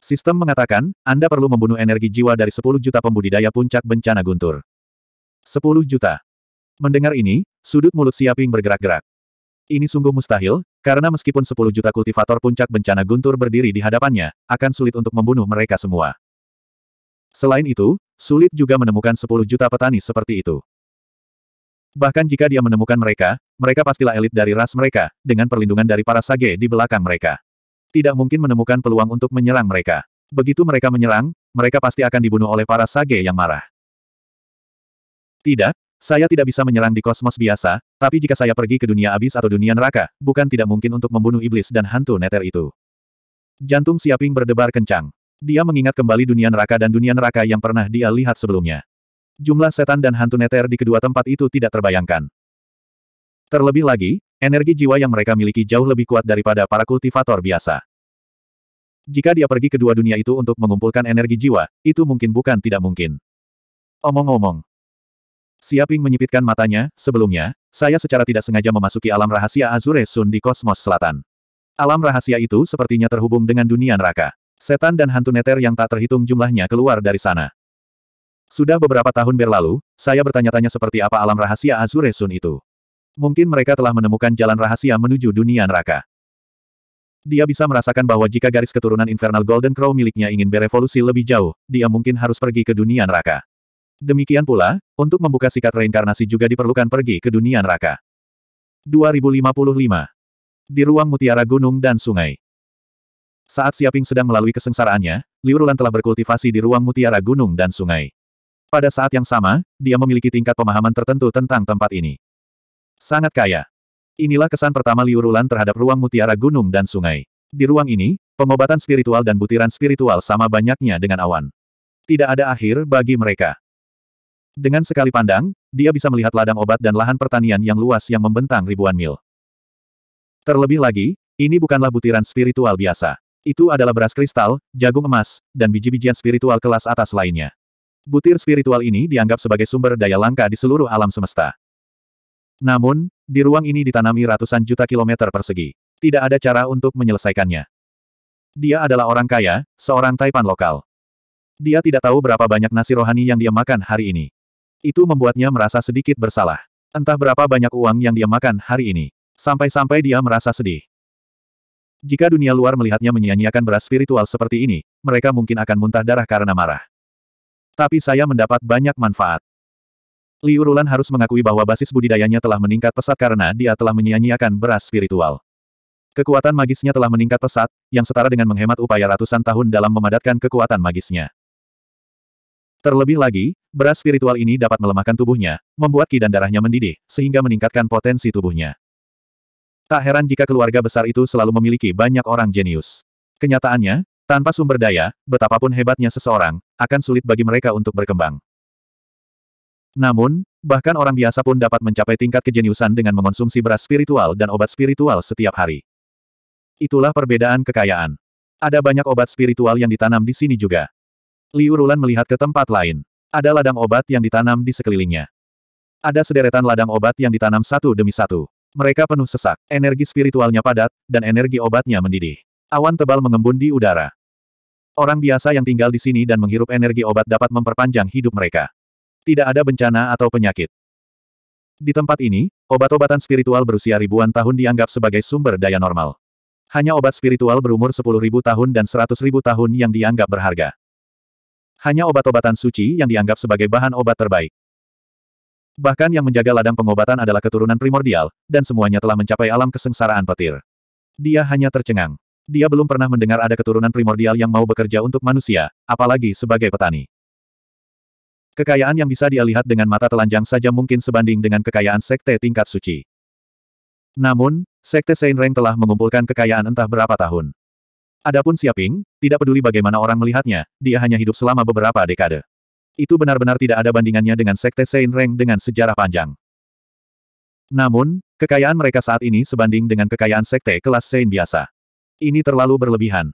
Sistem mengatakan, Anda perlu membunuh energi jiwa dari 10 juta pembudidaya puncak bencana Guntur. 10 juta. Mendengar ini, sudut mulut Siaping bergerak-gerak. Ini sungguh mustahil, karena meskipun 10 juta kultivator puncak bencana guntur berdiri di hadapannya, akan sulit untuk membunuh mereka semua. Selain itu, sulit juga menemukan 10 juta petani seperti itu. Bahkan jika dia menemukan mereka, mereka pastilah elit dari ras mereka, dengan perlindungan dari para sage di belakang mereka. Tidak mungkin menemukan peluang untuk menyerang mereka. Begitu mereka menyerang, mereka pasti akan dibunuh oleh para sage yang marah. Tidak, saya tidak bisa menyerang di kosmos biasa, tapi jika saya pergi ke dunia abis atau dunia neraka, bukan tidak mungkin untuk membunuh iblis dan hantu neter itu. Jantung Siaping berdebar kencang. Dia mengingat kembali dunia neraka dan dunia neraka yang pernah dia lihat sebelumnya. Jumlah setan dan hantu neter di kedua tempat itu tidak terbayangkan. Terlebih lagi, energi jiwa yang mereka miliki jauh lebih kuat daripada para kultivator biasa. Jika dia pergi ke dua dunia itu untuk mengumpulkan energi jiwa, itu mungkin bukan tidak mungkin. Omong-omong, Siaping menyipitkan matanya, sebelumnya, saya secara tidak sengaja memasuki alam rahasia Azure Sun di kosmos selatan. Alam rahasia itu sepertinya terhubung dengan dunia neraka. Setan dan hantu neter yang tak terhitung jumlahnya keluar dari sana. Sudah beberapa tahun berlalu, saya bertanya-tanya seperti apa alam rahasia Azure Sun itu. Mungkin mereka telah menemukan jalan rahasia menuju dunia neraka. Dia bisa merasakan bahwa jika garis keturunan Infernal Golden Crow miliknya ingin berevolusi lebih jauh, dia mungkin harus pergi ke dunia neraka. Demikian pula, untuk membuka sikat reinkarnasi juga diperlukan pergi ke dunia neraka. 2055. Di ruang mutiara gunung dan sungai. Saat Siaping sedang melalui kesengsaraannya, Liu Rulan telah berkultivasi di ruang mutiara gunung dan sungai. Pada saat yang sama, dia memiliki tingkat pemahaman tertentu tentang tempat ini. Sangat kaya. Inilah kesan pertama Liu Rulan terhadap ruang mutiara gunung dan sungai. Di ruang ini, pengobatan spiritual dan butiran spiritual sama banyaknya dengan awan. Tidak ada akhir bagi mereka. Dengan sekali pandang, dia bisa melihat ladang obat dan lahan pertanian yang luas yang membentang ribuan mil. Terlebih lagi, ini bukanlah butiran spiritual biasa. Itu adalah beras kristal, jagung emas, dan biji-bijian spiritual kelas atas lainnya. Butir spiritual ini dianggap sebagai sumber daya langka di seluruh alam semesta. Namun, di ruang ini ditanami ratusan juta kilometer persegi. Tidak ada cara untuk menyelesaikannya. Dia adalah orang kaya, seorang taipan lokal. Dia tidak tahu berapa banyak nasi rohani yang dia makan hari ini. Itu membuatnya merasa sedikit bersalah. Entah berapa banyak uang yang dia makan hari ini. Sampai-sampai dia merasa sedih. Jika dunia luar melihatnya menyia-nyiakan beras spiritual seperti ini, mereka mungkin akan muntah darah karena marah. Tapi saya mendapat banyak manfaat. Liu Rulan harus mengakui bahwa basis budidayanya telah meningkat pesat karena dia telah menyia-nyiakan beras spiritual. Kekuatan magisnya telah meningkat pesat, yang setara dengan menghemat upaya ratusan tahun dalam memadatkan kekuatan magisnya. Terlebih lagi, beras spiritual ini dapat melemahkan tubuhnya, membuat ki dan darahnya mendidih, sehingga meningkatkan potensi tubuhnya. Tak heran jika keluarga besar itu selalu memiliki banyak orang jenius. Kenyataannya, tanpa sumber daya, betapapun hebatnya seseorang, akan sulit bagi mereka untuk berkembang. Namun, bahkan orang biasa pun dapat mencapai tingkat kejeniusan dengan mengonsumsi beras spiritual dan obat spiritual setiap hari. Itulah perbedaan kekayaan. Ada banyak obat spiritual yang ditanam di sini juga. Liu Rulan melihat ke tempat lain. Ada ladang obat yang ditanam di sekelilingnya. Ada sederetan ladang obat yang ditanam satu demi satu. Mereka penuh sesak, energi spiritualnya padat, dan energi obatnya mendidih. Awan tebal mengembun di udara. Orang biasa yang tinggal di sini dan menghirup energi obat dapat memperpanjang hidup mereka. Tidak ada bencana atau penyakit. Di tempat ini, obat-obatan spiritual berusia ribuan tahun dianggap sebagai sumber daya normal. Hanya obat spiritual berumur 10.000 tahun dan 100.000 tahun yang dianggap berharga hanya obat-obatan suci yang dianggap sebagai bahan obat terbaik. Bahkan yang menjaga ladang pengobatan adalah keturunan primordial, dan semuanya telah mencapai alam kesengsaraan petir. Dia hanya tercengang. Dia belum pernah mendengar ada keturunan primordial yang mau bekerja untuk manusia, apalagi sebagai petani. Kekayaan yang bisa dia lihat dengan mata telanjang saja mungkin sebanding dengan kekayaan sekte tingkat suci. Namun, sekte Saint Reng telah mengumpulkan kekayaan entah berapa tahun. Adapun Siaping, tidak peduli bagaimana orang melihatnya, dia hanya hidup selama beberapa dekade. Itu benar-benar tidak ada bandingannya dengan Sekte Sein Reng dengan sejarah panjang. Namun, kekayaan mereka saat ini sebanding dengan kekayaan Sekte kelas Sein biasa. Ini terlalu berlebihan.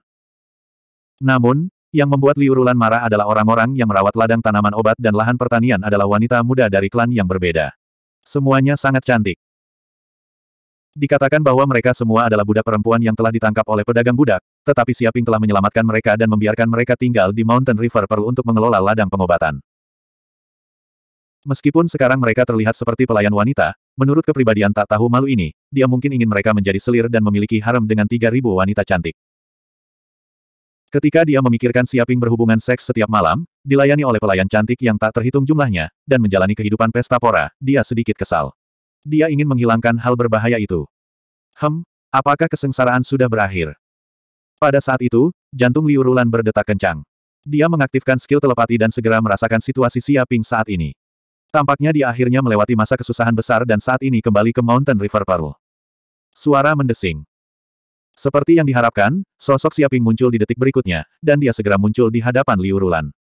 Namun, yang membuat Liurulan marah adalah orang-orang yang merawat ladang tanaman obat dan lahan pertanian adalah wanita muda dari klan yang berbeda. Semuanya sangat cantik. Dikatakan bahwa mereka semua adalah budak perempuan yang telah ditangkap oleh pedagang budak, tetapi Siaping telah menyelamatkan mereka dan membiarkan mereka tinggal di Mountain River Pearl untuk mengelola ladang pengobatan. Meskipun sekarang mereka terlihat seperti pelayan wanita, menurut kepribadian tak tahu malu ini, dia mungkin ingin mereka menjadi selir dan memiliki harem dengan 3.000 wanita cantik. Ketika dia memikirkan Siaping berhubungan seks setiap malam, dilayani oleh pelayan cantik yang tak terhitung jumlahnya, dan menjalani kehidupan pesta pora, dia sedikit kesal dia ingin menghilangkan hal berbahaya itu. Hem, apakah kesengsaraan sudah berakhir? Pada saat itu, jantung Liu Rulan berdetak kencang. Dia mengaktifkan skill telepati dan segera merasakan situasi Siaping saat ini. Tampaknya dia akhirnya melewati masa kesusahan besar dan saat ini kembali ke Mountain River Pearl. Suara mendesing. Seperti yang diharapkan, sosok Siaping muncul di detik berikutnya, dan dia segera muncul di hadapan Liu Rulan.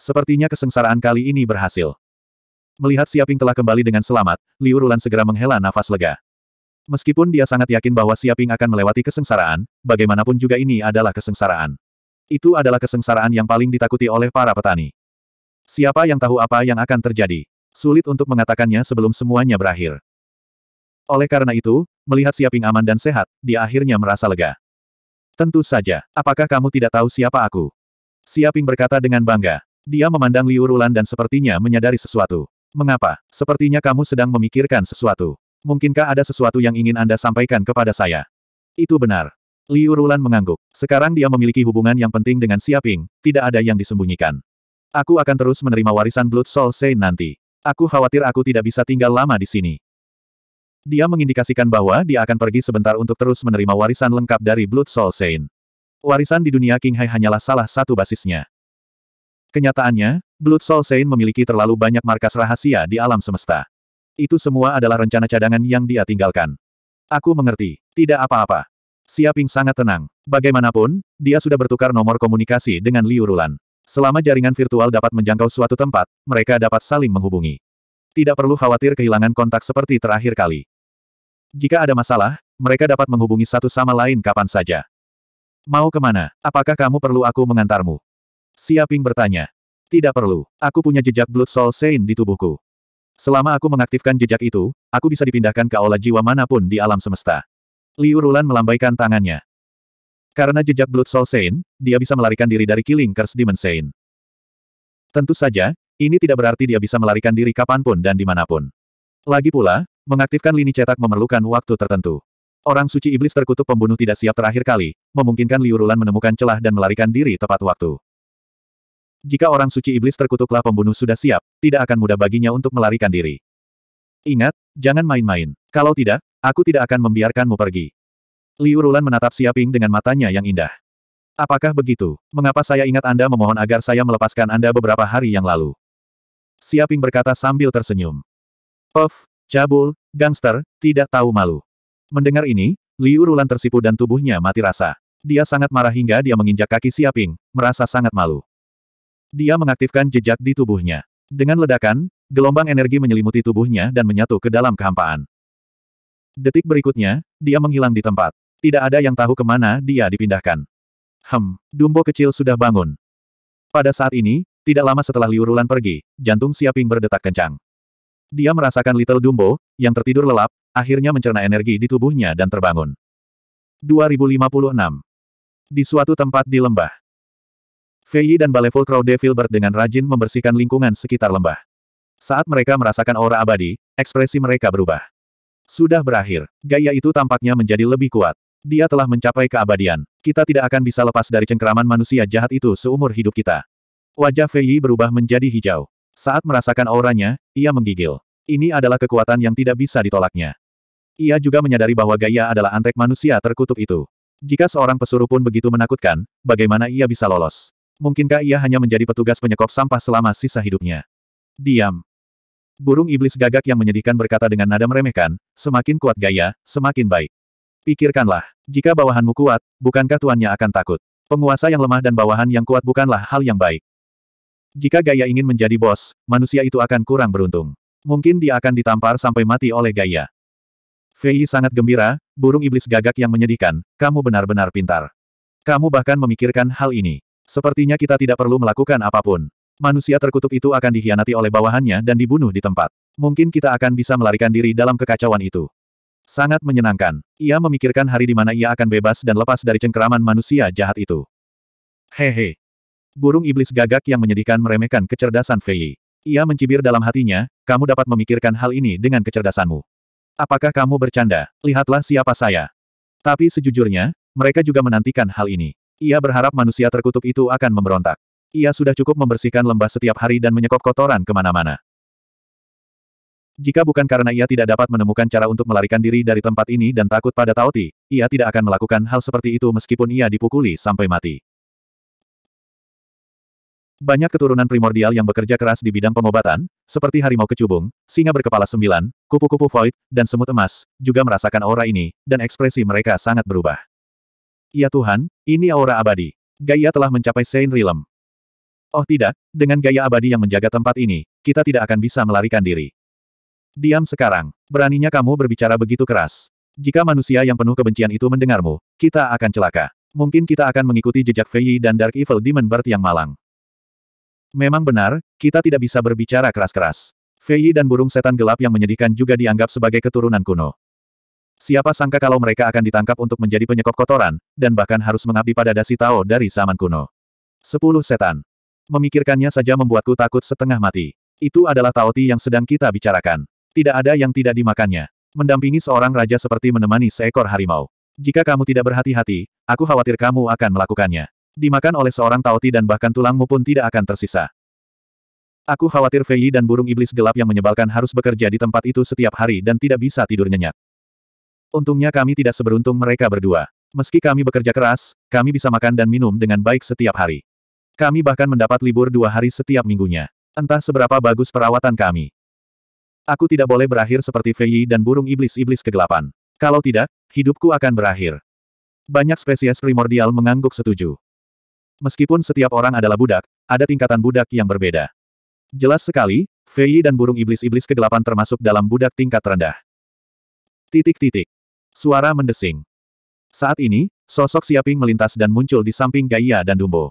Sepertinya kesengsaraan kali ini berhasil. Melihat Siaping telah kembali dengan selamat, Liu Rulan segera menghela nafas lega. Meskipun dia sangat yakin bahwa Siaping akan melewati kesengsaraan, bagaimanapun juga ini adalah kesengsaraan. Itu adalah kesengsaraan yang paling ditakuti oleh para petani. Siapa yang tahu apa yang akan terjadi? Sulit untuk mengatakannya sebelum semuanya berakhir. Oleh karena itu, melihat Siaping aman dan sehat, dia akhirnya merasa lega. Tentu saja, apakah kamu tidak tahu siapa aku? Siaping berkata dengan bangga. Dia memandang Liu Rulan dan sepertinya menyadari sesuatu. Mengapa? Sepertinya kamu sedang memikirkan sesuatu. Mungkinkah ada sesuatu yang ingin Anda sampaikan kepada saya? Itu benar. Liu Rulan mengangguk. Sekarang dia memiliki hubungan yang penting dengan Siaping, tidak ada yang disembunyikan. Aku akan terus menerima warisan Blood Soul Sein nanti. Aku khawatir aku tidak bisa tinggal lama di sini. Dia mengindikasikan bahwa dia akan pergi sebentar untuk terus menerima warisan lengkap dari Blood Soul Sein. Warisan di dunia King Hai hanyalah salah satu basisnya. Kenyataannya, Blood Soul Saint memiliki terlalu banyak markas rahasia di alam semesta. Itu semua adalah rencana cadangan yang dia tinggalkan. Aku mengerti. Tidak apa-apa. Siaping sangat tenang. Bagaimanapun, dia sudah bertukar nomor komunikasi dengan Liu Rulan. Selama jaringan virtual dapat menjangkau suatu tempat, mereka dapat saling menghubungi. Tidak perlu khawatir kehilangan kontak seperti terakhir kali. Jika ada masalah, mereka dapat menghubungi satu sama lain kapan saja. Mau kemana? Apakah kamu perlu aku mengantarmu? Siaping bertanya. Tidak perlu. Aku punya jejak Blood Soul Saint di tubuhku. Selama aku mengaktifkan jejak itu, aku bisa dipindahkan ke aula jiwa manapun di alam semesta. Liu Rulan melambaikan tangannya. Karena jejak Blood Soul Saint, dia bisa melarikan diri dari Killing Curse Demon Saint. Tentu saja, ini tidak berarti dia bisa melarikan diri kapanpun dan dimanapun. Lagi pula, mengaktifkan lini cetak memerlukan waktu tertentu. Orang suci iblis terkutuk pembunuh tidak siap terakhir kali, memungkinkan Liu Rulan menemukan celah dan melarikan diri tepat waktu. Jika orang suci iblis terkutuklah pembunuh sudah siap, tidak akan mudah baginya untuk melarikan diri. Ingat, jangan main-main. Kalau tidak, aku tidak akan membiarkanmu pergi. Liu Rulan menatap Siaping dengan matanya yang indah. Apakah begitu? Mengapa saya ingat Anda memohon agar saya melepaskan Anda beberapa hari yang lalu? Siaping berkata sambil tersenyum. Puff, cabul, gangster, tidak tahu malu. Mendengar ini, Liu Rulan tersipu dan tubuhnya mati rasa. Dia sangat marah hingga dia menginjak kaki Siaping, merasa sangat malu. Dia mengaktifkan jejak di tubuhnya. Dengan ledakan, gelombang energi menyelimuti tubuhnya dan menyatu ke dalam kehampaan. Detik berikutnya, dia menghilang di tempat. Tidak ada yang tahu kemana dia dipindahkan. Hem, Dumbo kecil sudah bangun. Pada saat ini, tidak lama setelah liurulan pergi, jantung Siaping berdetak kencang. Dia merasakan Little Dumbo, yang tertidur lelap, akhirnya mencerna energi di tubuhnya dan terbangun. 2056 Di suatu tempat di lembah, Fei dan Baleful Crow Devil Bird dengan rajin membersihkan lingkungan sekitar lembah. Saat mereka merasakan aura abadi, ekspresi mereka berubah. Sudah berakhir, gaya itu tampaknya menjadi lebih kuat. Dia telah mencapai keabadian. Kita tidak akan bisa lepas dari cengkeraman manusia jahat itu seumur hidup kita. Wajah Fei berubah menjadi hijau. Saat merasakan auranya, ia menggigil. Ini adalah kekuatan yang tidak bisa ditolaknya. Ia juga menyadari bahwa gaya adalah antek manusia terkutuk itu. Jika seorang pesuruh pun begitu menakutkan, bagaimana ia bisa lolos? mungkinkah ia hanya menjadi petugas penyekop sampah selama sisa hidupnya? Diam. Burung iblis gagak yang menyedihkan berkata dengan nada meremehkan, semakin kuat gaya, semakin baik. Pikirkanlah, jika bawahanmu kuat, bukankah tuannya akan takut? Penguasa yang lemah dan bawahan yang kuat bukanlah hal yang baik. Jika gaya ingin menjadi bos, manusia itu akan kurang beruntung. Mungkin dia akan ditampar sampai mati oleh gaya. Fei sangat gembira, burung iblis gagak yang menyedihkan, kamu benar-benar pintar. Kamu bahkan memikirkan hal ini. Sepertinya kita tidak perlu melakukan apapun. Manusia terkutuk itu akan dihianati oleh bawahannya dan dibunuh di tempat. Mungkin kita akan bisa melarikan diri dalam kekacauan itu. Sangat menyenangkan. Ia memikirkan hari di mana ia akan bebas dan lepas dari cengkeraman manusia jahat itu. Hehe. Burung iblis gagak yang menyedihkan meremehkan kecerdasan Fei. Ia mencibir dalam hatinya, kamu dapat memikirkan hal ini dengan kecerdasanmu. Apakah kamu bercanda? Lihatlah siapa saya. Tapi sejujurnya, mereka juga menantikan hal ini. Ia berharap manusia terkutuk itu akan memberontak. Ia sudah cukup membersihkan lembah setiap hari dan menyekop kotoran kemana-mana. Jika bukan karena ia tidak dapat menemukan cara untuk melarikan diri dari tempat ini dan takut pada Taoti, ia tidak akan melakukan hal seperti itu meskipun ia dipukuli sampai mati. Banyak keturunan primordial yang bekerja keras di bidang pengobatan, seperti harimau kecubung, singa berkepala sembilan, kupu-kupu void, dan semut emas, juga merasakan aura ini, dan ekspresi mereka sangat berubah. Ya Tuhan, ini aura abadi. Gaya telah mencapai Saint Realm. Oh tidak, dengan gaya abadi yang menjaga tempat ini, kita tidak akan bisa melarikan diri. Diam sekarang, beraninya kamu berbicara begitu keras. Jika manusia yang penuh kebencian itu mendengarmu, kita akan celaka. Mungkin kita akan mengikuti jejak Fei dan Dark Evil Demon Bird yang malang. Memang benar, kita tidak bisa berbicara keras-keras. Fei dan burung setan gelap yang menyedihkan juga dianggap sebagai keturunan kuno. Siapa sangka kalau mereka akan ditangkap untuk menjadi penyekop kotoran, dan bahkan harus mengabdi pada dasi Tao dari zaman kuno. Sepuluh setan. Memikirkannya saja membuatku takut setengah mati. Itu adalah Tao Ti yang sedang kita bicarakan. Tidak ada yang tidak dimakannya. Mendampingi seorang raja seperti menemani seekor harimau. Jika kamu tidak berhati-hati, aku khawatir kamu akan melakukannya. Dimakan oleh seorang Tao Ti dan bahkan tulangmu pun tidak akan tersisa. Aku khawatir Fei dan burung iblis gelap yang menyebalkan harus bekerja di tempat itu setiap hari dan tidak bisa tidur nyenyak. Untungnya kami tidak seberuntung mereka berdua. Meski kami bekerja keras, kami bisa makan dan minum dengan baik setiap hari. Kami bahkan mendapat libur dua hari setiap minggunya. Entah seberapa bagus perawatan kami. Aku tidak boleh berakhir seperti Fei dan burung iblis-iblis kegelapan. Kalau tidak, hidupku akan berakhir. Banyak spesies primordial mengangguk setuju. Meskipun setiap orang adalah budak, ada tingkatan budak yang berbeda. Jelas sekali, Fei dan burung iblis-iblis kegelapan termasuk dalam budak tingkat rendah. Titik-titik. Suara mendesing. Saat ini, sosok Siaping melintas dan muncul di samping Gaia dan Dumbo.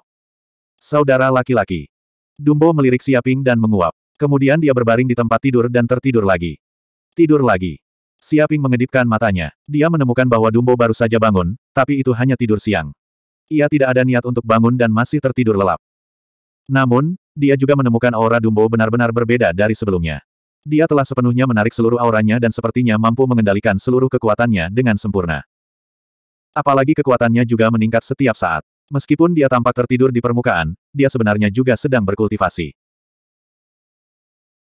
Saudara laki-laki. Dumbo melirik Siaping dan menguap. Kemudian dia berbaring di tempat tidur dan tertidur lagi. Tidur lagi. Siaping mengedipkan matanya. Dia menemukan bahwa Dumbo baru saja bangun, tapi itu hanya tidur siang. Ia tidak ada niat untuk bangun dan masih tertidur lelap. Namun, dia juga menemukan aura Dumbo benar-benar berbeda dari sebelumnya. Dia telah sepenuhnya menarik seluruh auranya dan sepertinya mampu mengendalikan seluruh kekuatannya dengan sempurna. Apalagi kekuatannya juga meningkat setiap saat. Meskipun dia tampak tertidur di permukaan, dia sebenarnya juga sedang berkultivasi.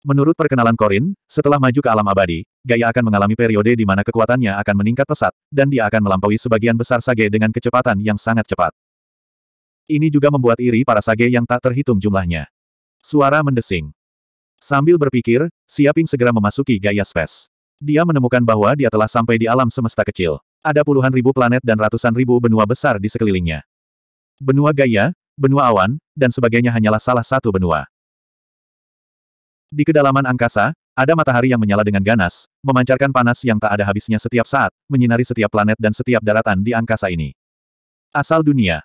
Menurut perkenalan Korin, setelah maju ke alam abadi, Gaia akan mengalami periode di mana kekuatannya akan meningkat pesat, dan dia akan melampaui sebagian besar Sage dengan kecepatan yang sangat cepat. Ini juga membuat iri para Sage yang tak terhitung jumlahnya. Suara mendesing. Sambil berpikir, Siaping segera memasuki gaya space. Dia menemukan bahwa dia telah sampai di alam semesta kecil. Ada puluhan ribu planet dan ratusan ribu benua besar di sekelilingnya. Benua gaya, benua awan, dan sebagainya hanyalah salah satu benua. Di kedalaman angkasa, ada matahari yang menyala dengan ganas, memancarkan panas yang tak ada habisnya setiap saat, menyinari setiap planet dan setiap daratan di angkasa ini. Asal dunia.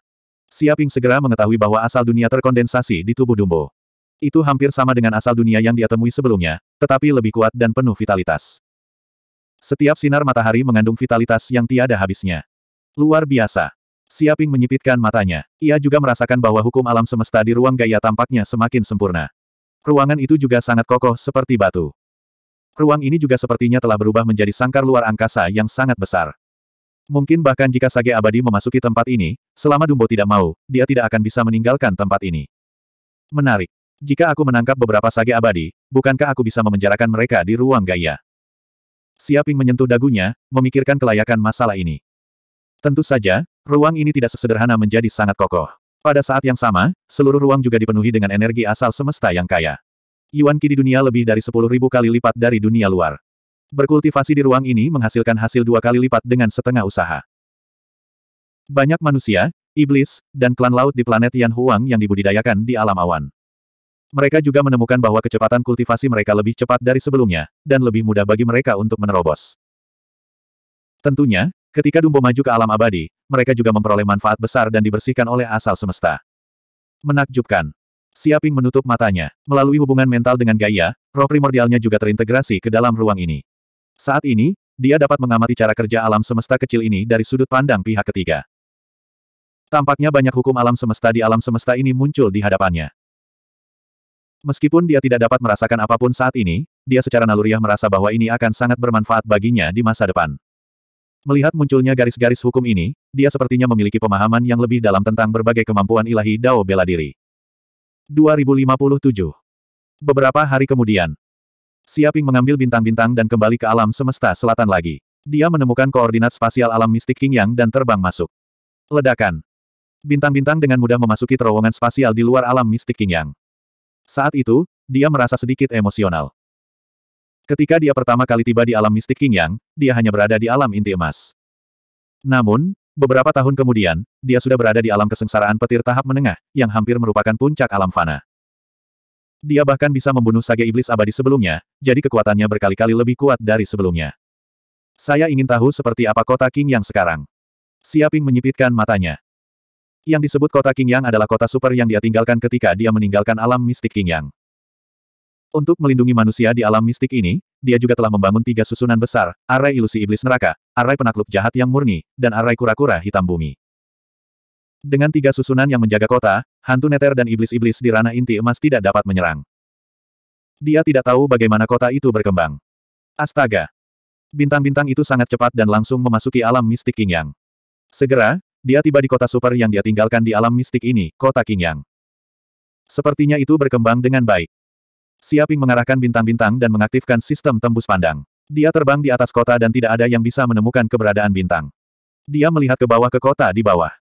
Siaping segera mengetahui bahwa asal dunia terkondensasi di tubuh Dumbo. Itu hampir sama dengan asal dunia yang dia temui sebelumnya, tetapi lebih kuat dan penuh vitalitas. Setiap sinar matahari mengandung vitalitas yang tiada habisnya. Luar biasa. Siaping menyipitkan matanya. Ia juga merasakan bahwa hukum alam semesta di ruang gaya tampaknya semakin sempurna. Ruangan itu juga sangat kokoh seperti batu. Ruang ini juga sepertinya telah berubah menjadi sangkar luar angkasa yang sangat besar. Mungkin bahkan jika Sage Abadi memasuki tempat ini, selama Dumbo tidak mau, dia tidak akan bisa meninggalkan tempat ini. Menarik. Jika aku menangkap beberapa sage abadi, bukankah aku bisa memenjarakan mereka di ruang gaya? Siaping menyentuh dagunya, memikirkan kelayakan masalah ini. Tentu saja, ruang ini tidak sesederhana menjadi sangat kokoh. Pada saat yang sama, seluruh ruang juga dipenuhi dengan energi asal semesta yang kaya. Yuan Qi di dunia lebih dari 10.000 kali lipat dari dunia luar. Berkultivasi di ruang ini menghasilkan hasil dua kali lipat dengan setengah usaha. Banyak manusia, iblis, dan klan laut di planet Yan Huang yang dibudidayakan di alam awan. Mereka juga menemukan bahwa kecepatan kultivasi mereka lebih cepat dari sebelumnya, dan lebih mudah bagi mereka untuk menerobos. Tentunya, ketika Dumbo maju ke alam abadi, mereka juga memperoleh manfaat besar dan dibersihkan oleh asal semesta. Menakjubkan. Siaping menutup matanya. Melalui hubungan mental dengan Gaia, roh primordialnya juga terintegrasi ke dalam ruang ini. Saat ini, dia dapat mengamati cara kerja alam semesta kecil ini dari sudut pandang pihak ketiga. Tampaknya banyak hukum alam semesta di alam semesta ini muncul di hadapannya. Meskipun dia tidak dapat merasakan apapun saat ini, dia secara naluriah merasa bahwa ini akan sangat bermanfaat baginya di masa depan. Melihat munculnya garis-garis hukum ini, dia sepertinya memiliki pemahaman yang lebih dalam tentang berbagai kemampuan ilahi Dao bela diri. 2057 Beberapa hari kemudian, Siaping mengambil bintang-bintang dan kembali ke alam semesta selatan lagi. Dia menemukan koordinat spasial alam mistik King Yang dan terbang masuk. Ledakan. Bintang-bintang dengan mudah memasuki terowongan spasial di luar alam mistik King Yang. Saat itu, dia merasa sedikit emosional. Ketika dia pertama kali tiba di alam mistik Qingyang, dia hanya berada di alam inti emas. Namun, beberapa tahun kemudian, dia sudah berada di alam kesengsaraan petir tahap menengah, yang hampir merupakan puncak alam fana. Dia bahkan bisa membunuh sage iblis abadi sebelumnya, jadi kekuatannya berkali-kali lebih kuat dari sebelumnya. Saya ingin tahu seperti apa kota Qingyang sekarang. Siaping menyipitkan matanya. Yang disebut kota Qingyang adalah kota super yang dia tinggalkan ketika dia meninggalkan alam mistik Qingyang. Untuk melindungi manusia di alam mistik ini, dia juga telah membangun tiga susunan besar, arai ilusi iblis neraka, arai penakluk jahat yang murni, dan arai kura-kura hitam bumi. Dengan tiga susunan yang menjaga kota, hantu neter dan iblis-iblis di ranah inti emas tidak dapat menyerang. Dia tidak tahu bagaimana kota itu berkembang. Astaga! Bintang-bintang itu sangat cepat dan langsung memasuki alam mistik Qingyang. Segera, dia tiba di kota super yang dia tinggalkan di alam mistik ini, kota Qingyang. Sepertinya itu berkembang dengan baik. Siaping mengarahkan bintang-bintang dan mengaktifkan sistem tembus pandang. Dia terbang di atas kota dan tidak ada yang bisa menemukan keberadaan bintang. Dia melihat ke bawah ke kota di bawah.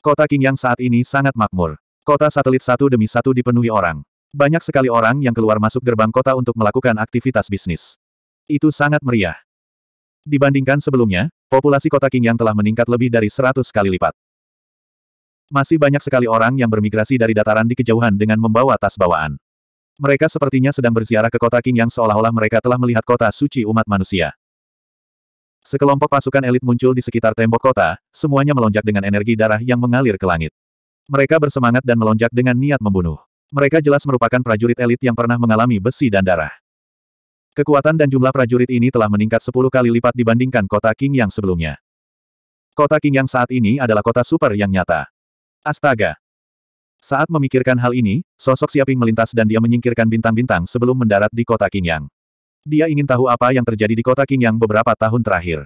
Kota Qingyang saat ini sangat makmur. Kota satelit satu demi satu dipenuhi orang. Banyak sekali orang yang keluar masuk gerbang kota untuk melakukan aktivitas bisnis. Itu sangat meriah. Dibandingkan sebelumnya, populasi kota King yang telah meningkat lebih dari 100 kali lipat. Masih banyak sekali orang yang bermigrasi dari dataran di kejauhan dengan membawa tas bawaan. Mereka sepertinya sedang berziarah ke kota King yang seolah-olah mereka telah melihat kota suci umat manusia. Sekelompok pasukan elit muncul di sekitar tembok kota, semuanya melonjak dengan energi darah yang mengalir ke langit. Mereka bersemangat dan melonjak dengan niat membunuh. Mereka jelas merupakan prajurit elit yang pernah mengalami besi dan darah. Kekuatan dan jumlah prajurit ini telah meningkat 10 kali lipat dibandingkan kota King yang sebelumnya. Kota King yang saat ini adalah kota super yang nyata. Astaga! Saat memikirkan hal ini, sosok Siaping melintas dan dia menyingkirkan bintang-bintang sebelum mendarat di kota King yang. Dia ingin tahu apa yang terjadi di kota King yang beberapa tahun terakhir.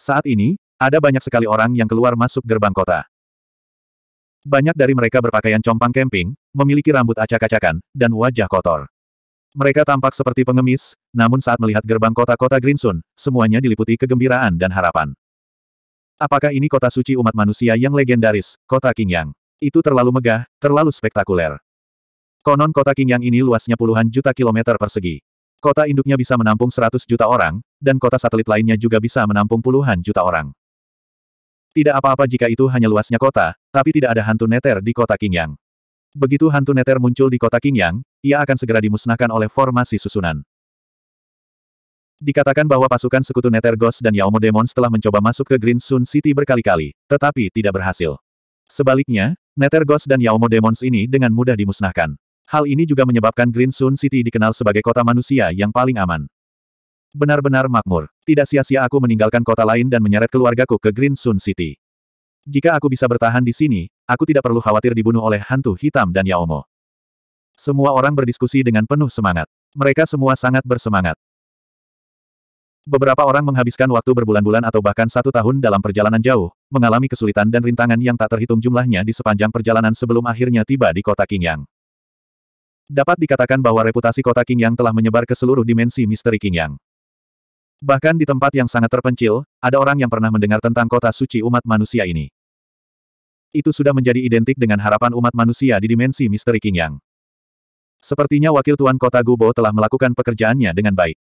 Saat ini, ada banyak sekali orang yang keluar masuk gerbang kota. Banyak dari mereka berpakaian compang camping, memiliki rambut acak-acakan, dan wajah kotor. Mereka tampak seperti pengemis, namun saat melihat gerbang kota-kota Grinsun, semuanya diliputi kegembiraan dan harapan. Apakah ini kota suci umat manusia yang legendaris, kota Qingyang? Itu terlalu megah, terlalu spektakuler. Konon kota Qingyang ini luasnya puluhan juta kilometer persegi. Kota induknya bisa menampung 100 juta orang, dan kota satelit lainnya juga bisa menampung puluhan juta orang. Tidak apa-apa jika itu hanya luasnya kota, tapi tidak ada hantu neter di kota Qingyang. Begitu hantu neter muncul di kota Qingyang, ia akan segera dimusnahkan oleh formasi susunan. Dikatakan bahwa pasukan sekutu neter Ghost dan Yaomo Demons telah mencoba masuk ke Green Sun City berkali-kali, tetapi tidak berhasil. Sebaliknya, neter Ghost dan Yaomo Demons ini dengan mudah dimusnahkan. Hal ini juga menyebabkan Green Sun City dikenal sebagai kota manusia yang paling aman. Benar-benar makmur. Tidak sia-sia aku meninggalkan kota lain dan menyeret keluargaku ke Green Sun City. Jika aku bisa bertahan di sini, aku tidak perlu khawatir dibunuh oleh hantu hitam dan Yaomo. Semua orang berdiskusi dengan penuh semangat. Mereka semua sangat bersemangat. Beberapa orang menghabiskan waktu berbulan-bulan atau bahkan satu tahun dalam perjalanan jauh, mengalami kesulitan dan rintangan yang tak terhitung jumlahnya di sepanjang perjalanan sebelum akhirnya tiba di kota Qingyang. Dapat dikatakan bahwa reputasi kota Qingyang telah menyebar ke seluruh dimensi misteri Qingyang. Bahkan di tempat yang sangat terpencil, ada orang yang pernah mendengar tentang kota suci umat manusia ini. Itu sudah menjadi identik dengan harapan umat manusia di dimensi misteri Qingyang. Sepertinya wakil tuan kota Gubo telah melakukan pekerjaannya dengan baik.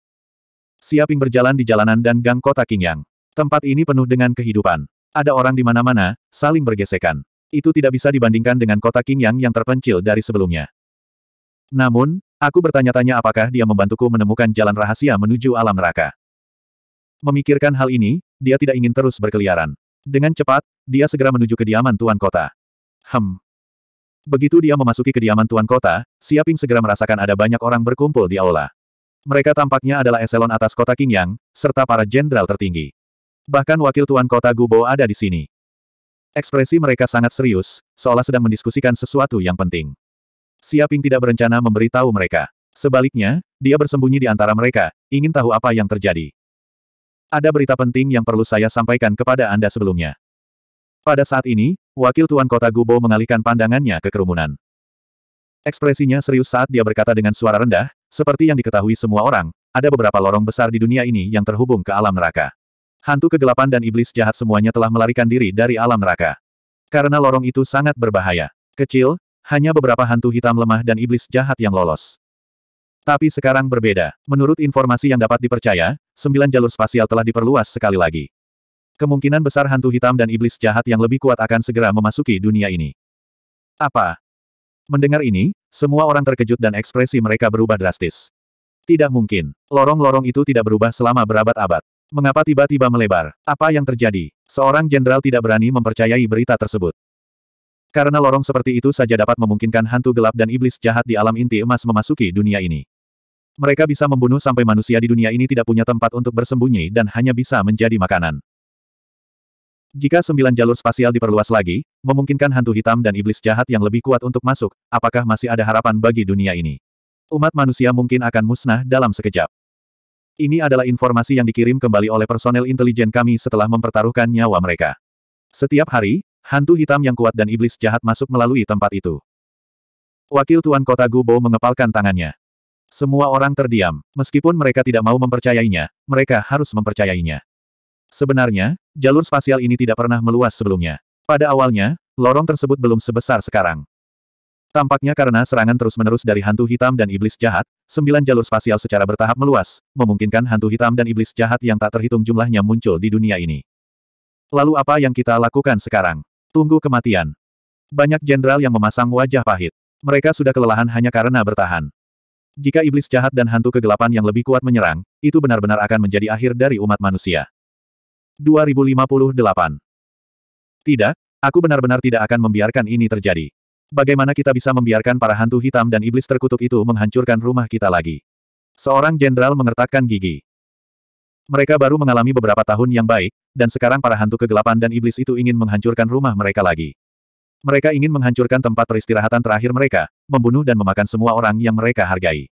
Siaping berjalan di jalanan dan gang kota Qingyang. Tempat ini penuh dengan kehidupan. Ada orang di mana-mana, saling bergesekan. Itu tidak bisa dibandingkan dengan kota Qingyang yang terpencil dari sebelumnya. Namun, aku bertanya-tanya apakah dia membantuku menemukan jalan rahasia menuju alam neraka. Memikirkan hal ini, dia tidak ingin terus berkeliaran. Dengan cepat, dia segera menuju kediaman Tuan Kota. Hem. Begitu dia memasuki kediaman Tuan Kota, Siaping segera merasakan ada banyak orang berkumpul di aula. Mereka tampaknya adalah eselon atas kota Qingyang, serta para jenderal tertinggi. Bahkan wakil Tuan Kota Gubo ada di sini. Ekspresi mereka sangat serius, seolah sedang mendiskusikan sesuatu yang penting. Siaping tidak berencana memberitahu mereka. Sebaliknya, dia bersembunyi di antara mereka, ingin tahu apa yang terjadi. Ada berita penting yang perlu saya sampaikan kepada Anda sebelumnya. Pada saat ini, wakil tuan kota Gubo mengalihkan pandangannya ke kerumunan. Ekspresinya serius saat dia berkata dengan suara rendah, seperti yang diketahui semua orang, ada beberapa lorong besar di dunia ini yang terhubung ke alam neraka. Hantu kegelapan dan iblis jahat semuanya telah melarikan diri dari alam neraka. Karena lorong itu sangat berbahaya. Kecil, hanya beberapa hantu hitam lemah dan iblis jahat yang lolos. Tapi sekarang berbeda. Menurut informasi yang dapat dipercaya, sembilan jalur spasial telah diperluas sekali lagi. Kemungkinan besar hantu hitam dan iblis jahat yang lebih kuat akan segera memasuki dunia ini. Apa? Mendengar ini, semua orang terkejut dan ekspresi mereka berubah drastis. Tidak mungkin. Lorong-lorong itu tidak berubah selama berabad-abad. Mengapa tiba-tiba melebar? Apa yang terjadi? Seorang jenderal tidak berani mempercayai berita tersebut. Karena lorong seperti itu saja dapat memungkinkan hantu gelap dan iblis jahat di alam inti emas memasuki dunia ini. Mereka bisa membunuh sampai manusia di dunia ini tidak punya tempat untuk bersembunyi dan hanya bisa menjadi makanan. Jika sembilan jalur spasial diperluas lagi, memungkinkan hantu hitam dan iblis jahat yang lebih kuat untuk masuk, apakah masih ada harapan bagi dunia ini? Umat manusia mungkin akan musnah dalam sekejap. Ini adalah informasi yang dikirim kembali oleh personel intelijen kami setelah mempertaruhkan nyawa mereka. Setiap hari, hantu hitam yang kuat dan iblis jahat masuk melalui tempat itu. Wakil Tuan Kota Gubo mengepalkan tangannya. Semua orang terdiam, meskipun mereka tidak mau mempercayainya, mereka harus mempercayainya. Sebenarnya, jalur spasial ini tidak pernah meluas sebelumnya. Pada awalnya, lorong tersebut belum sebesar sekarang. Tampaknya karena serangan terus-menerus dari hantu hitam dan iblis jahat, sembilan jalur spasial secara bertahap meluas, memungkinkan hantu hitam dan iblis jahat yang tak terhitung jumlahnya muncul di dunia ini. Lalu apa yang kita lakukan sekarang? Tunggu kematian. Banyak jenderal yang memasang wajah pahit. Mereka sudah kelelahan hanya karena bertahan. Jika iblis jahat dan hantu kegelapan yang lebih kuat menyerang, itu benar-benar akan menjadi akhir dari umat manusia. 2058. Tidak, aku benar-benar tidak akan membiarkan ini terjadi. Bagaimana kita bisa membiarkan para hantu hitam dan iblis terkutuk itu menghancurkan rumah kita lagi? Seorang jenderal mengertakkan gigi. Mereka baru mengalami beberapa tahun yang baik, dan sekarang para hantu kegelapan dan iblis itu ingin menghancurkan rumah mereka lagi. Mereka ingin menghancurkan tempat peristirahatan terakhir mereka, membunuh dan memakan semua orang yang mereka hargai.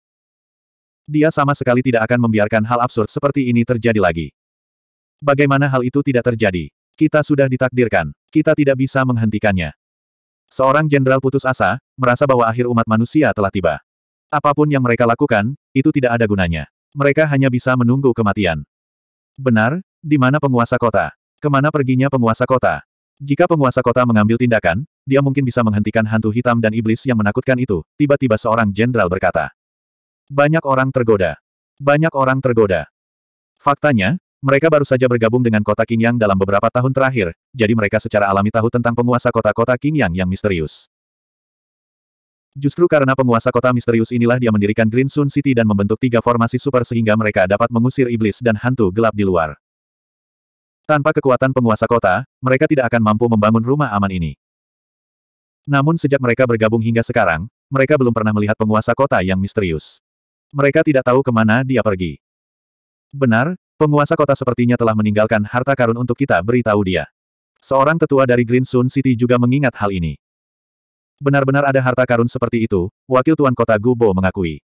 Dia sama sekali tidak akan membiarkan hal absurd seperti ini terjadi lagi. Bagaimana hal itu tidak terjadi? Kita sudah ditakdirkan. Kita tidak bisa menghentikannya. Seorang jenderal putus asa, merasa bahwa akhir umat manusia telah tiba. Apapun yang mereka lakukan, itu tidak ada gunanya. Mereka hanya bisa menunggu kematian. Benar, di mana penguasa kota? Kemana perginya penguasa kota? Jika penguasa kota mengambil tindakan, dia mungkin bisa menghentikan hantu hitam dan iblis yang menakutkan itu, tiba-tiba seorang jenderal berkata. Banyak orang tergoda. Banyak orang tergoda. Faktanya, mereka baru saja bergabung dengan kota Qingyang dalam beberapa tahun terakhir, jadi mereka secara alami tahu tentang penguasa kota-kota Qingyang yang misterius. Justru karena penguasa kota misterius inilah dia mendirikan Green Sun City dan membentuk tiga formasi super sehingga mereka dapat mengusir iblis dan hantu gelap di luar. Tanpa kekuatan penguasa kota, mereka tidak akan mampu membangun rumah aman ini. Namun sejak mereka bergabung hingga sekarang, mereka belum pernah melihat penguasa kota yang misterius. Mereka tidak tahu kemana dia pergi. Benar, Penguasa kota sepertinya telah meninggalkan harta karun untuk kita beritahu dia. Seorang tetua dari Green Sun City juga mengingat hal ini. Benar-benar ada harta karun seperti itu, wakil tuan kota Gubo mengakui.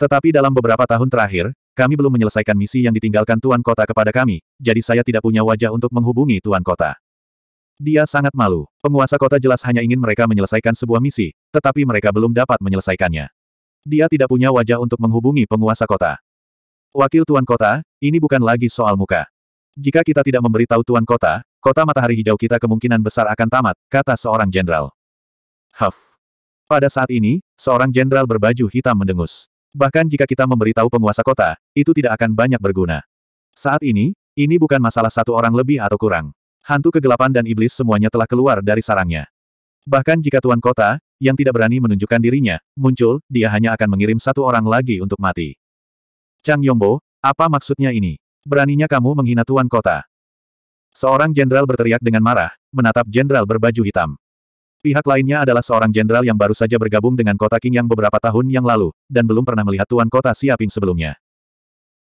Tetapi dalam beberapa tahun terakhir, kami belum menyelesaikan misi yang ditinggalkan tuan kota kepada kami, jadi saya tidak punya wajah untuk menghubungi tuan kota. Dia sangat malu. Penguasa kota jelas hanya ingin mereka menyelesaikan sebuah misi, tetapi mereka belum dapat menyelesaikannya. Dia tidak punya wajah untuk menghubungi penguasa kota. Wakil Tuan Kota, ini bukan lagi soal muka. Jika kita tidak memberitahu Tuan Kota, kota matahari hijau kita kemungkinan besar akan tamat, kata seorang jenderal. Huff. Pada saat ini, seorang jenderal berbaju hitam mendengus. Bahkan jika kita memberitahu penguasa kota, itu tidak akan banyak berguna. Saat ini, ini bukan masalah satu orang lebih atau kurang. Hantu kegelapan dan iblis semuanya telah keluar dari sarangnya. Bahkan jika Tuan Kota, yang tidak berani menunjukkan dirinya, muncul, dia hanya akan mengirim satu orang lagi untuk mati. Chang Yongbo, apa maksudnya ini? Beraninya kamu menghina tuan kota. Seorang jenderal berteriak dengan marah, menatap jenderal berbaju hitam. Pihak lainnya adalah seorang jenderal yang baru saja bergabung dengan kota King yang beberapa tahun yang lalu, dan belum pernah melihat tuan kota Siaping sebelumnya.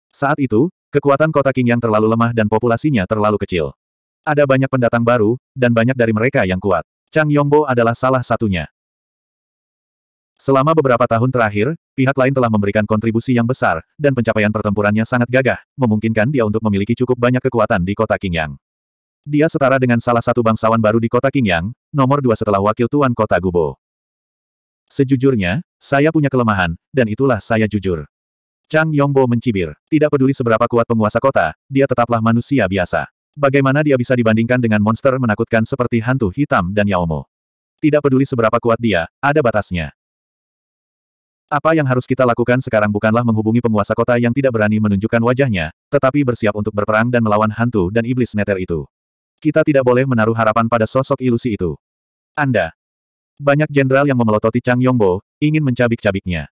Saat itu, kekuatan kota King yang terlalu lemah dan populasinya terlalu kecil. Ada banyak pendatang baru, dan banyak dari mereka yang kuat. Chang Yongbo adalah salah satunya. Selama beberapa tahun terakhir, pihak lain telah memberikan kontribusi yang besar, dan pencapaian pertempurannya sangat gagah, memungkinkan dia untuk memiliki cukup banyak kekuatan di kota Qingyang. Dia setara dengan salah satu bangsawan baru di kota Qingyang, nomor dua setelah wakil tuan kota Gubo. Sejujurnya, saya punya kelemahan, dan itulah saya jujur. Chang Yongbo mencibir. Tidak peduli seberapa kuat penguasa kota, dia tetaplah manusia biasa. Bagaimana dia bisa dibandingkan dengan monster menakutkan seperti hantu hitam dan Yaomo? Tidak peduli seberapa kuat dia, ada batasnya. Apa yang harus kita lakukan sekarang bukanlah menghubungi penguasa kota yang tidak berani menunjukkan wajahnya, tetapi bersiap untuk berperang dan melawan hantu dan iblis neter itu. Kita tidak boleh menaruh harapan pada sosok ilusi itu. Anda. Banyak jenderal yang memelototi Chang Yongbo, ingin mencabik-cabiknya.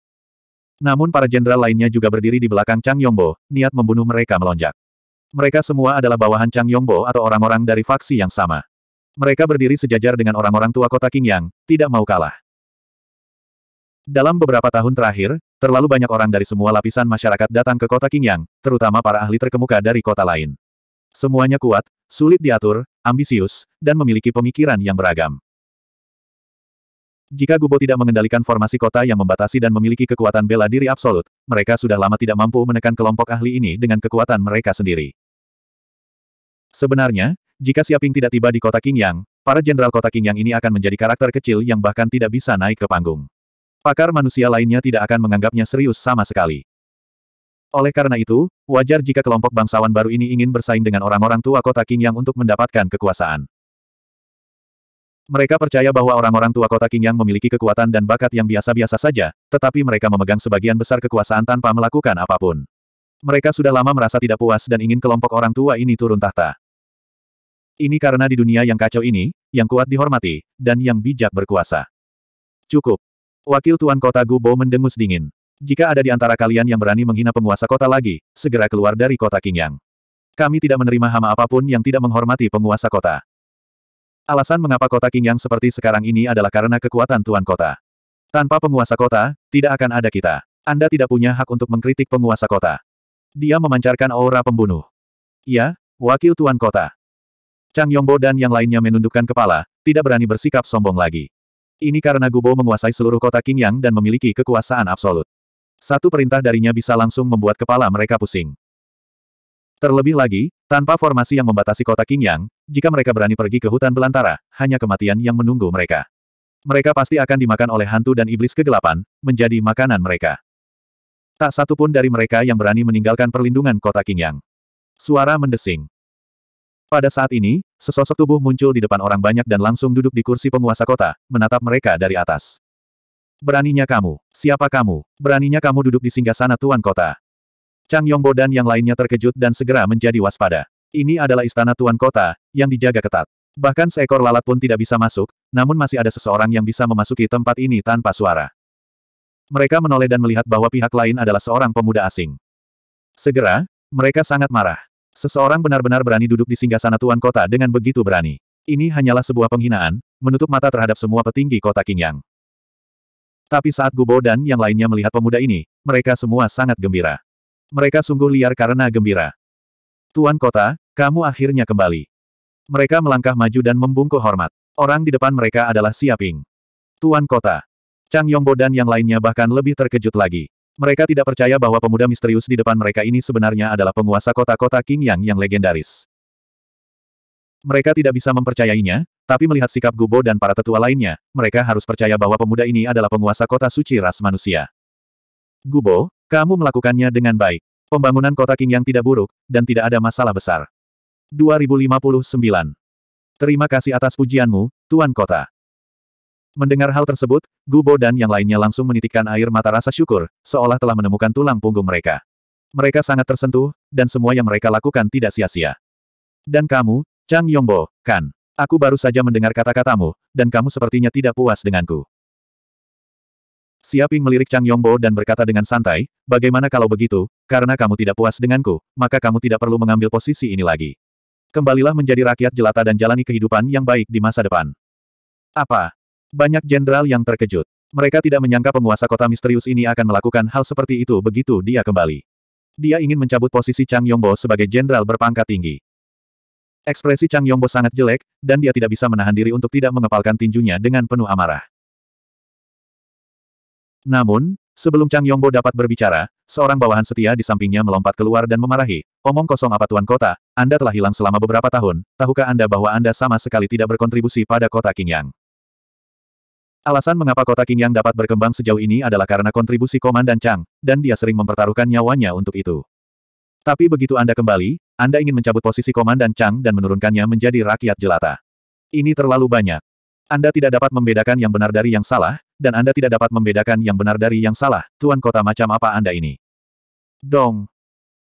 Namun para jenderal lainnya juga berdiri di belakang Chang Yongbo, niat membunuh mereka melonjak. Mereka semua adalah bawahan Chang Yongbo atau orang-orang dari faksi yang sama. Mereka berdiri sejajar dengan orang-orang tua kota Qingyang, tidak mau kalah. Dalam beberapa tahun terakhir, terlalu banyak orang dari semua lapisan masyarakat datang ke kota Qingyang, terutama para ahli terkemuka dari kota lain. Semuanya kuat, sulit diatur, ambisius, dan memiliki pemikiran yang beragam. Jika Gubo tidak mengendalikan formasi kota yang membatasi dan memiliki kekuatan bela diri absolut, mereka sudah lama tidak mampu menekan kelompok ahli ini dengan kekuatan mereka sendiri. Sebenarnya, jika Siaping tidak tiba di kota Qingyang, para jenderal kota Qingyang ini akan menjadi karakter kecil yang bahkan tidak bisa naik ke panggung pakar manusia lainnya tidak akan menganggapnya serius sama sekali. Oleh karena itu, wajar jika kelompok bangsawan baru ini ingin bersaing dengan orang-orang tua kota King Yang untuk mendapatkan kekuasaan. Mereka percaya bahwa orang-orang tua kota King Yang memiliki kekuatan dan bakat yang biasa-biasa saja, tetapi mereka memegang sebagian besar kekuasaan tanpa melakukan apapun. Mereka sudah lama merasa tidak puas dan ingin kelompok orang tua ini turun tahta. Ini karena di dunia yang kacau ini, yang kuat dihormati, dan yang bijak berkuasa. Cukup. Wakil Tuan Kota Gubo mendengus dingin. Jika ada di antara kalian yang berani menghina penguasa kota lagi, segera keluar dari kota Qingyang. Kami tidak menerima hama apapun yang tidak menghormati penguasa kota. Alasan mengapa kota Qingyang seperti sekarang ini adalah karena kekuatan Tuan Kota. Tanpa penguasa kota, tidak akan ada kita. Anda tidak punya hak untuk mengkritik penguasa kota. Dia memancarkan aura pembunuh. Ya, Wakil Tuan Kota. Chang Yongbo dan yang lainnya menundukkan kepala, tidak berani bersikap sombong lagi. Ini karena Gubo menguasai seluruh kota Qingyang dan memiliki kekuasaan absolut. Satu perintah darinya bisa langsung membuat kepala mereka pusing. Terlebih lagi, tanpa formasi yang membatasi kota Qingyang, jika mereka berani pergi ke hutan belantara, hanya kematian yang menunggu mereka. Mereka pasti akan dimakan oleh hantu dan iblis kegelapan, menjadi makanan mereka. Tak satu pun dari mereka yang berani meninggalkan perlindungan kota Qingyang. Suara mendesing. Pada saat ini, sesosok tubuh muncul di depan orang banyak dan langsung duduk di kursi penguasa kota, menatap mereka dari atas. Beraninya kamu, siapa kamu? Beraninya kamu duduk di singgah sana tuan kota. Chang Yongbo dan yang lainnya terkejut dan segera menjadi waspada. Ini adalah istana tuan kota, yang dijaga ketat. Bahkan seekor lalat pun tidak bisa masuk, namun masih ada seseorang yang bisa memasuki tempat ini tanpa suara. Mereka menoleh dan melihat bahwa pihak lain adalah seorang pemuda asing. Segera, mereka sangat marah. Seseorang benar-benar berani duduk di singgah sana tuan kota dengan begitu berani. Ini hanyalah sebuah penghinaan, menutup mata terhadap semua petinggi kota Qingyang. Tapi saat Gubo dan yang lainnya melihat pemuda ini, mereka semua sangat gembira. Mereka sungguh liar karena gembira. Tuan kota, kamu akhirnya kembali. Mereka melangkah maju dan membungkuk hormat. Orang di depan mereka adalah Siaping. Tuan kota. Chang Yongbo dan yang lainnya bahkan lebih terkejut lagi. Mereka tidak percaya bahwa pemuda misterius di depan mereka ini sebenarnya adalah penguasa kota-kota King Yang yang legendaris. Mereka tidak bisa mempercayainya, tapi melihat sikap Gubo dan para tetua lainnya, mereka harus percaya bahwa pemuda ini adalah penguasa kota suci ras manusia. Gubo, kamu melakukannya dengan baik. Pembangunan kota King Yang tidak buruk, dan tidak ada masalah besar. 2059. Terima kasih atas pujianmu, Tuan Kota. Mendengar hal tersebut, Gubo dan yang lainnya langsung menitikkan air mata rasa syukur, seolah telah menemukan tulang punggung mereka. Mereka sangat tersentuh, dan semua yang mereka lakukan tidak sia-sia. Dan kamu, Chang Yongbo, kan? Aku baru saja mendengar kata-katamu, dan kamu sepertinya tidak puas denganku. Siaping melirik Chang Yongbo dan berkata dengan santai, bagaimana kalau begitu, karena kamu tidak puas denganku, maka kamu tidak perlu mengambil posisi ini lagi. Kembalilah menjadi rakyat jelata dan jalani kehidupan yang baik di masa depan. Apa? Banyak jenderal yang terkejut. Mereka tidak menyangka penguasa kota misterius ini akan melakukan hal seperti itu begitu dia kembali. Dia ingin mencabut posisi Chang Yongbo sebagai jenderal berpangkat tinggi. Ekspresi Chang Yongbo sangat jelek, dan dia tidak bisa menahan diri untuk tidak mengepalkan tinjunya dengan penuh amarah. Namun, Sebelum Chang Yongbo dapat berbicara, seorang bawahan setia di sampingnya melompat keluar dan memarahi, omong kosong apa Tuan Kota, Anda telah hilang selama beberapa tahun, tahukah Anda bahwa Anda sama sekali tidak berkontribusi pada kota Qingyang? Alasan mengapa kota Qingyang dapat berkembang sejauh ini adalah karena kontribusi Komandan Chang, dan dia sering mempertaruhkan nyawanya untuk itu. Tapi begitu Anda kembali, Anda ingin mencabut posisi Komandan Chang dan menurunkannya menjadi rakyat jelata. Ini terlalu banyak. Anda tidak dapat membedakan yang benar dari yang salah, dan Anda tidak dapat membedakan yang benar dari yang salah, tuan kota macam apa Anda ini. Dong.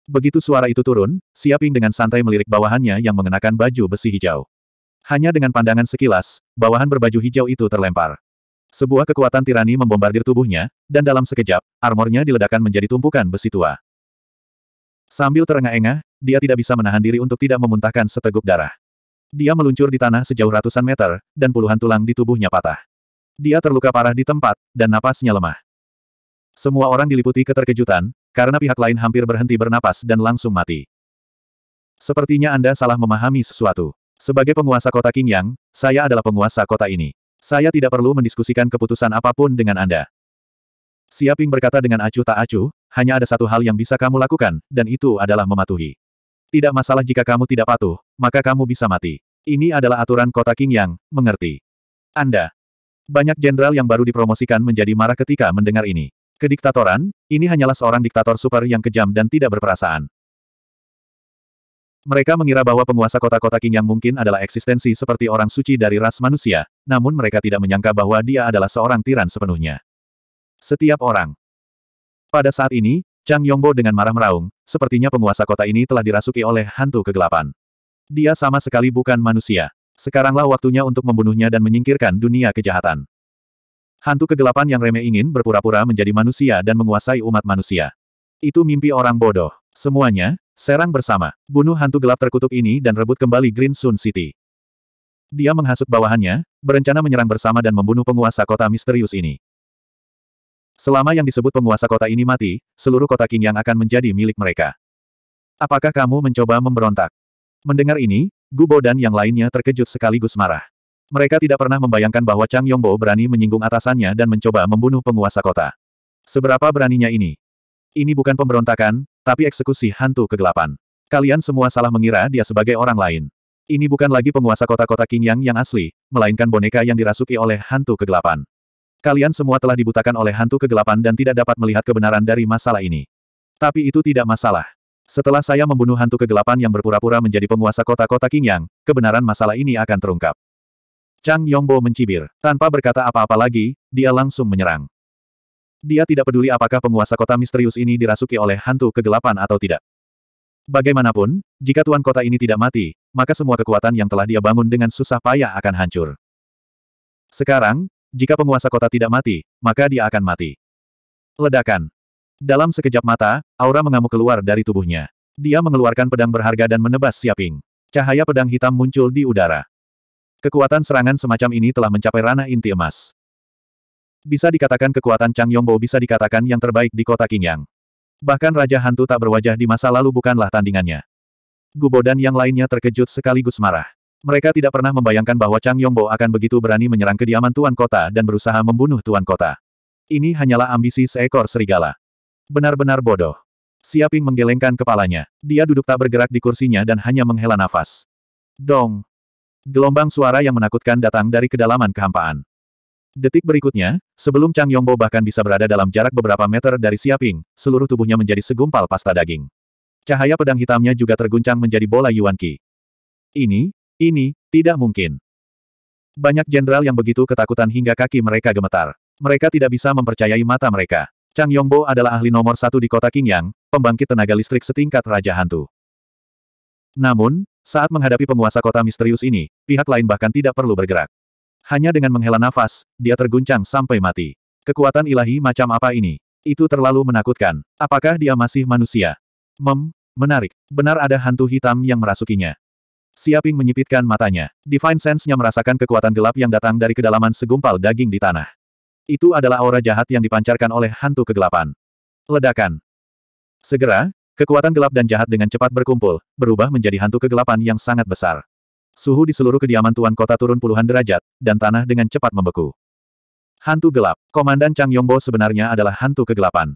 Begitu suara itu turun, Siaping dengan santai melirik bawahannya yang mengenakan baju besi hijau. Hanya dengan pandangan sekilas, bawahan berbaju hijau itu terlempar. Sebuah kekuatan tirani membombardir tubuhnya, dan dalam sekejap, armornya diledakkan menjadi tumpukan besi tua. Sambil terengah-engah, dia tidak bisa menahan diri untuk tidak memuntahkan seteguk darah. Dia meluncur di tanah sejauh ratusan meter, dan puluhan tulang di tubuhnya patah. Dia terluka parah di tempat, dan napasnya lemah. Semua orang diliputi keterkejutan, karena pihak lain hampir berhenti bernapas dan langsung mati. Sepertinya Anda salah memahami sesuatu. Sebagai penguasa kota Qingyang, saya adalah penguasa kota ini. Saya tidak perlu mendiskusikan keputusan apapun dengan Anda. Siaping berkata dengan acuh tak acuh, hanya ada satu hal yang bisa kamu lakukan, dan itu adalah mematuhi. Tidak masalah jika kamu tidak patuh, maka kamu bisa mati. Ini adalah aturan kota King yang, mengerti. Anda. Banyak jenderal yang baru dipromosikan menjadi marah ketika mendengar ini. Kediktatoran, ini hanyalah seorang diktator super yang kejam dan tidak berperasaan. Mereka mengira bahwa penguasa kota-kota King yang mungkin adalah eksistensi seperti orang suci dari ras manusia, namun mereka tidak menyangka bahwa dia adalah seorang tiran sepenuhnya. Setiap orang. Pada saat ini, Chang Yongbo dengan marah meraung, sepertinya penguasa kota ini telah dirasuki oleh hantu kegelapan. Dia sama sekali bukan manusia. Sekaranglah waktunya untuk membunuhnya dan menyingkirkan dunia kejahatan. Hantu kegelapan yang remeh ingin berpura-pura menjadi manusia dan menguasai umat manusia. Itu mimpi orang bodoh. Semuanya, serang bersama. Bunuh hantu gelap terkutuk ini dan rebut kembali Green Sun City. Dia menghasut bawahannya, berencana menyerang bersama dan membunuh penguasa kota misterius ini. Selama yang disebut penguasa kota ini mati, seluruh kota King yang akan menjadi milik mereka. Apakah kamu mencoba memberontak? Mendengar ini, Gubo dan yang lainnya terkejut sekaligus marah. Mereka tidak pernah membayangkan bahwa Chang Yongbo berani menyinggung atasannya dan mencoba membunuh penguasa kota. Seberapa beraninya ini? Ini bukan pemberontakan, tapi eksekusi hantu kegelapan. Kalian semua salah mengira dia sebagai orang lain. Ini bukan lagi penguasa kota-kota Qingyang yang asli, melainkan boneka yang dirasuki oleh hantu kegelapan. Kalian semua telah dibutakan oleh hantu kegelapan dan tidak dapat melihat kebenaran dari masalah ini. Tapi itu tidak masalah. Setelah saya membunuh hantu kegelapan yang berpura-pura menjadi penguasa kota-kota Qingyang, kebenaran masalah ini akan terungkap. Chang Yongbo mencibir. Tanpa berkata apa-apa lagi, dia langsung menyerang. Dia tidak peduli apakah penguasa kota misterius ini dirasuki oleh hantu kegelapan atau tidak. Bagaimanapun, jika tuan kota ini tidak mati, maka semua kekuatan yang telah dia bangun dengan susah payah akan hancur. Sekarang, jika penguasa kota tidak mati, maka dia akan mati. Ledakan. Dalam sekejap mata, aura mengamuk keluar dari tubuhnya. Dia mengeluarkan pedang berharga dan menebas Siaping. Cahaya pedang hitam muncul di udara. Kekuatan serangan semacam ini telah mencapai ranah inti emas. Bisa dikatakan kekuatan Chang Yongbo bisa dikatakan yang terbaik di kota Qingyang. Bahkan Raja Hantu tak berwajah di masa lalu bukanlah tandingannya. Gubo dan yang lainnya terkejut sekaligus marah. Mereka tidak pernah membayangkan bahwa Chang Yongbo akan begitu berani menyerang kediaman Tuan Kota dan berusaha membunuh Tuan Kota. Ini hanyalah ambisi seekor serigala. Benar-benar bodoh. Siaping menggelengkan kepalanya. Dia duduk tak bergerak di kursinya dan hanya menghela nafas. Dong. Gelombang suara yang menakutkan datang dari kedalaman kehampaan. Detik berikutnya, sebelum Chang Yongbo bahkan bisa berada dalam jarak beberapa meter dari Siaping, seluruh tubuhnya menjadi segumpal pasta daging. Cahaya pedang hitamnya juga terguncang menjadi bola Yuan Qi. Ini, ini, tidak mungkin. Banyak jenderal yang begitu ketakutan hingga kaki mereka gemetar. Mereka tidak bisa mempercayai mata mereka. Chang Yongbo adalah ahli nomor satu di kota Qingyang, pembangkit tenaga listrik setingkat Raja Hantu. Namun, saat menghadapi penguasa kota misterius ini, pihak lain bahkan tidak perlu bergerak. Hanya dengan menghela nafas, dia terguncang sampai mati. Kekuatan ilahi macam apa ini? Itu terlalu menakutkan. Apakah dia masih manusia? Mem, menarik. Benar ada hantu hitam yang merasukinya. Siaping menyipitkan matanya. Divine Sense-nya merasakan kekuatan gelap yang datang dari kedalaman segumpal daging di tanah. Itu adalah aura jahat yang dipancarkan oleh hantu kegelapan. Ledakan. Segera, kekuatan gelap dan jahat dengan cepat berkumpul, berubah menjadi hantu kegelapan yang sangat besar. Suhu di seluruh kediaman tuan kota turun puluhan derajat, dan tanah dengan cepat membeku. Hantu gelap, Komandan Chang Yongbo sebenarnya adalah hantu kegelapan.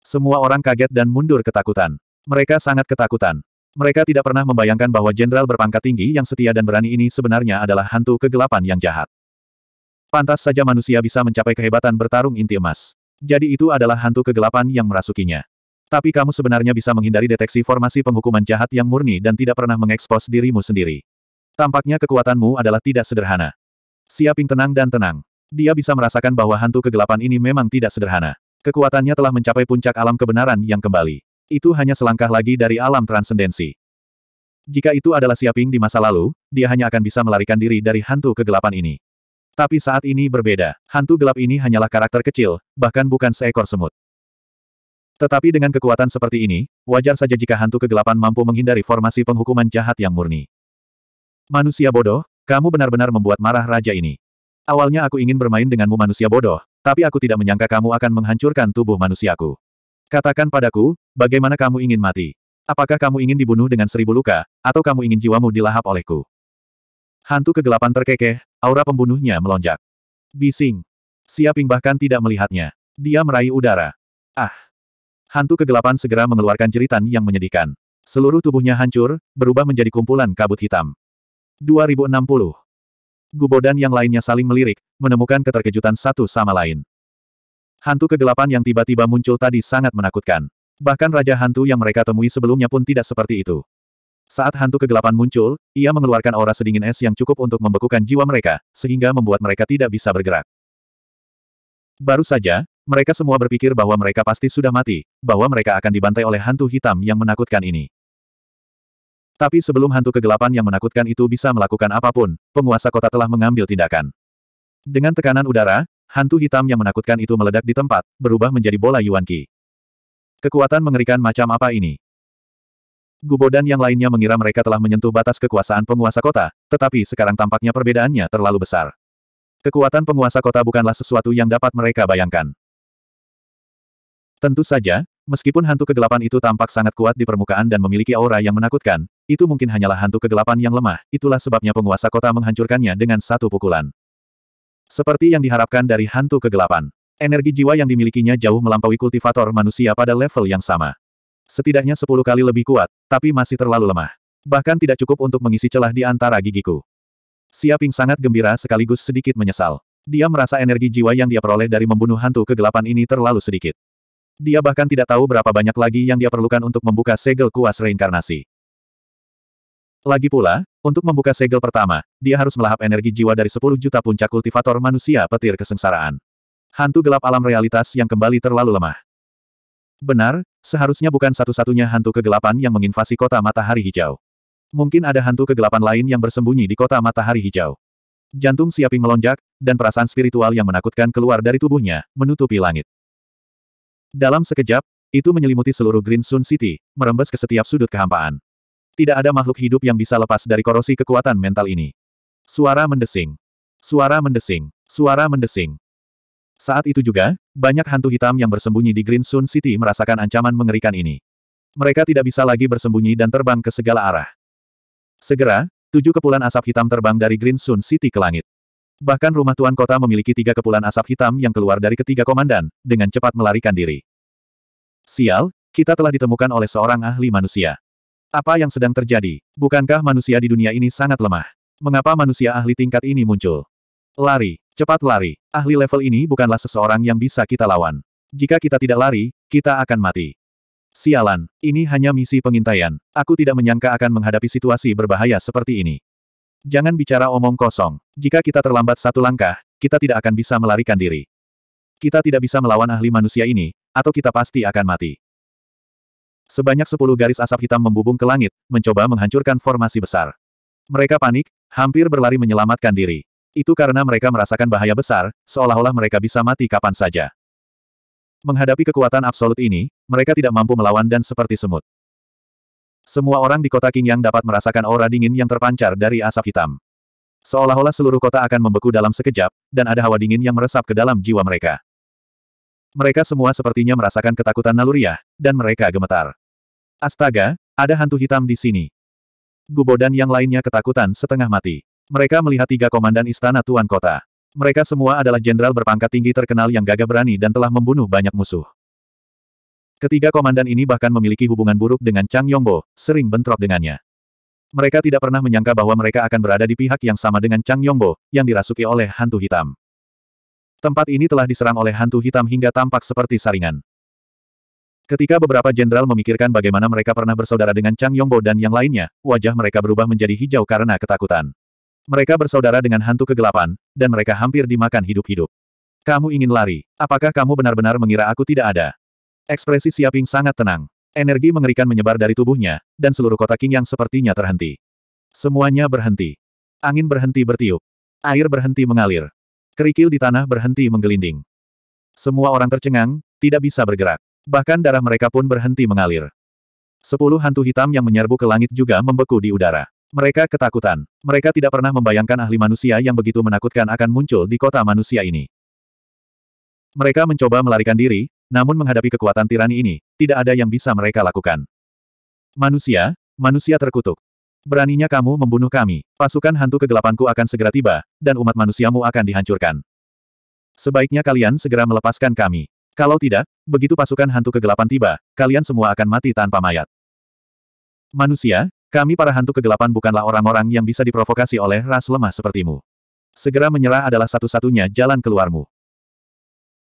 Semua orang kaget dan mundur ketakutan. Mereka sangat ketakutan. Mereka tidak pernah membayangkan bahwa jenderal berpangkat tinggi yang setia dan berani ini sebenarnya adalah hantu kegelapan yang jahat. Pantas saja manusia bisa mencapai kehebatan bertarung inti emas. Jadi itu adalah hantu kegelapan yang merasukinya. Tapi kamu sebenarnya bisa menghindari deteksi formasi penghukuman jahat yang murni dan tidak pernah mengekspos dirimu sendiri. Tampaknya kekuatanmu adalah tidak sederhana. Siaping tenang dan tenang. Dia bisa merasakan bahwa hantu kegelapan ini memang tidak sederhana. Kekuatannya telah mencapai puncak alam kebenaran yang kembali. Itu hanya selangkah lagi dari alam transendensi. Jika itu adalah Siaping di masa lalu, dia hanya akan bisa melarikan diri dari hantu kegelapan ini. Tapi saat ini berbeda, hantu gelap ini hanyalah karakter kecil, bahkan bukan seekor semut. Tetapi dengan kekuatan seperti ini, wajar saja jika hantu kegelapan mampu menghindari formasi penghukuman jahat yang murni. Manusia bodoh, kamu benar-benar membuat marah raja ini. Awalnya aku ingin bermain denganmu manusia bodoh, tapi aku tidak menyangka kamu akan menghancurkan tubuh manusiaku. Katakan padaku, bagaimana kamu ingin mati? Apakah kamu ingin dibunuh dengan seribu luka, atau kamu ingin jiwamu dilahap olehku? Hantu kegelapan terkekeh, aura pembunuhnya melonjak. Bising. Siaping bahkan tidak melihatnya. Dia meraih udara. Ah. Hantu kegelapan segera mengeluarkan jeritan yang menyedihkan. Seluruh tubuhnya hancur, berubah menjadi kumpulan kabut hitam. 2060. Gubo dan yang lainnya saling melirik, menemukan keterkejutan satu sama lain. Hantu kegelapan yang tiba-tiba muncul tadi sangat menakutkan. Bahkan Raja Hantu yang mereka temui sebelumnya pun tidak seperti itu. Saat hantu kegelapan muncul, ia mengeluarkan aura sedingin es yang cukup untuk membekukan jiwa mereka, sehingga membuat mereka tidak bisa bergerak. Baru saja, mereka semua berpikir bahwa mereka pasti sudah mati, bahwa mereka akan dibantai oleh hantu hitam yang menakutkan ini. Tapi sebelum hantu kegelapan yang menakutkan itu bisa melakukan apapun, penguasa kota telah mengambil tindakan. Dengan tekanan udara, hantu hitam yang menakutkan itu meledak di tempat, berubah menjadi bola Yuan Qi. Kekuatan mengerikan macam apa ini? Gubo dan yang lainnya mengira mereka telah menyentuh batas kekuasaan penguasa kota, tetapi sekarang tampaknya perbedaannya terlalu besar. Kekuatan penguasa kota bukanlah sesuatu yang dapat mereka bayangkan. Tentu saja, Meskipun hantu kegelapan itu tampak sangat kuat di permukaan dan memiliki aura yang menakutkan, itu mungkin hanyalah hantu kegelapan yang lemah, itulah sebabnya penguasa kota menghancurkannya dengan satu pukulan. Seperti yang diharapkan dari hantu kegelapan, energi jiwa yang dimilikinya jauh melampaui kultivator manusia pada level yang sama. Setidaknya sepuluh kali lebih kuat, tapi masih terlalu lemah. Bahkan tidak cukup untuk mengisi celah di antara gigiku. Siaping sangat gembira sekaligus sedikit menyesal. Dia merasa energi jiwa yang dia peroleh dari membunuh hantu kegelapan ini terlalu sedikit. Dia bahkan tidak tahu berapa banyak lagi yang dia perlukan untuk membuka segel kuas reinkarnasi. Lagi pula, untuk membuka segel pertama, dia harus melahap energi jiwa dari 10 juta puncak kultivator manusia petir kesengsaraan. Hantu gelap alam realitas yang kembali terlalu lemah. Benar, seharusnya bukan satu-satunya hantu kegelapan yang menginvasi kota matahari hijau. Mungkin ada hantu kegelapan lain yang bersembunyi di kota matahari hijau. Jantung Siaping melonjak, dan perasaan spiritual yang menakutkan keluar dari tubuhnya, menutupi langit. Dalam sekejap, itu menyelimuti seluruh Green Sun City, merembes ke setiap sudut kehampaan. Tidak ada makhluk hidup yang bisa lepas dari korosi kekuatan mental ini. Suara mendesing. Suara mendesing. Suara mendesing. Saat itu juga, banyak hantu hitam yang bersembunyi di Green Sun City merasakan ancaman mengerikan ini. Mereka tidak bisa lagi bersembunyi dan terbang ke segala arah. Segera, tujuh kepulan asap hitam terbang dari Green Sun City ke langit. Bahkan rumah tuan kota memiliki tiga kepulan asap hitam yang keluar dari ketiga komandan, dengan cepat melarikan diri. Sial, kita telah ditemukan oleh seorang ahli manusia. Apa yang sedang terjadi? Bukankah manusia di dunia ini sangat lemah? Mengapa manusia ahli tingkat ini muncul? Lari, cepat lari. Ahli level ini bukanlah seseorang yang bisa kita lawan. Jika kita tidak lari, kita akan mati. Sialan, ini hanya misi pengintaian. Aku tidak menyangka akan menghadapi situasi berbahaya seperti ini. Jangan bicara omong kosong. Jika kita terlambat satu langkah, kita tidak akan bisa melarikan diri. Kita tidak bisa melawan ahli manusia ini, atau kita pasti akan mati. Sebanyak sepuluh garis asap hitam membubung ke langit, mencoba menghancurkan formasi besar. Mereka panik, hampir berlari menyelamatkan diri. Itu karena mereka merasakan bahaya besar, seolah-olah mereka bisa mati kapan saja. Menghadapi kekuatan absolut ini, mereka tidak mampu melawan dan seperti semut. Semua orang di kota Qingyang dapat merasakan aura dingin yang terpancar dari asap hitam. Seolah-olah seluruh kota akan membeku dalam sekejap, dan ada hawa dingin yang meresap ke dalam jiwa mereka. Mereka semua sepertinya merasakan ketakutan naluriah, dan mereka gemetar. Astaga, ada hantu hitam di sini. Gubo dan yang lainnya ketakutan setengah mati. Mereka melihat tiga komandan istana Tuan Kota. Mereka semua adalah jenderal berpangkat tinggi terkenal yang gagah berani dan telah membunuh banyak musuh. Ketiga komandan ini bahkan memiliki hubungan buruk dengan Chang Yongbo, sering bentrok dengannya. Mereka tidak pernah menyangka bahwa mereka akan berada di pihak yang sama dengan Chang Yongbo, yang dirasuki oleh hantu hitam. Tempat ini telah diserang oleh hantu hitam hingga tampak seperti saringan. Ketika beberapa jenderal memikirkan bagaimana mereka pernah bersaudara dengan Chang Yongbo dan yang lainnya, wajah mereka berubah menjadi hijau karena ketakutan. Mereka bersaudara dengan hantu kegelapan, dan mereka hampir dimakan hidup-hidup. Kamu ingin lari? Apakah kamu benar-benar mengira aku tidak ada? Ekspresi Siaping sangat tenang. Energi mengerikan menyebar dari tubuhnya, dan seluruh kota King yang sepertinya terhenti. Semuanya berhenti. Angin berhenti bertiup. Air berhenti mengalir. Kerikil di tanah berhenti menggelinding. Semua orang tercengang, tidak bisa bergerak. Bahkan darah mereka pun berhenti mengalir. Sepuluh hantu hitam yang menyerbu ke langit juga membeku di udara. Mereka ketakutan. Mereka tidak pernah membayangkan ahli manusia yang begitu menakutkan akan muncul di kota manusia ini. Mereka mencoba melarikan diri, namun menghadapi kekuatan tirani ini, tidak ada yang bisa mereka lakukan. Manusia, manusia terkutuk. Beraninya kamu membunuh kami, pasukan hantu kegelapanku akan segera tiba, dan umat manusiamu akan dihancurkan. Sebaiknya kalian segera melepaskan kami. Kalau tidak, begitu pasukan hantu kegelapan tiba, kalian semua akan mati tanpa mayat. Manusia, kami para hantu kegelapan bukanlah orang-orang yang bisa diprovokasi oleh ras lemah sepertimu. Segera menyerah adalah satu-satunya jalan keluarmu.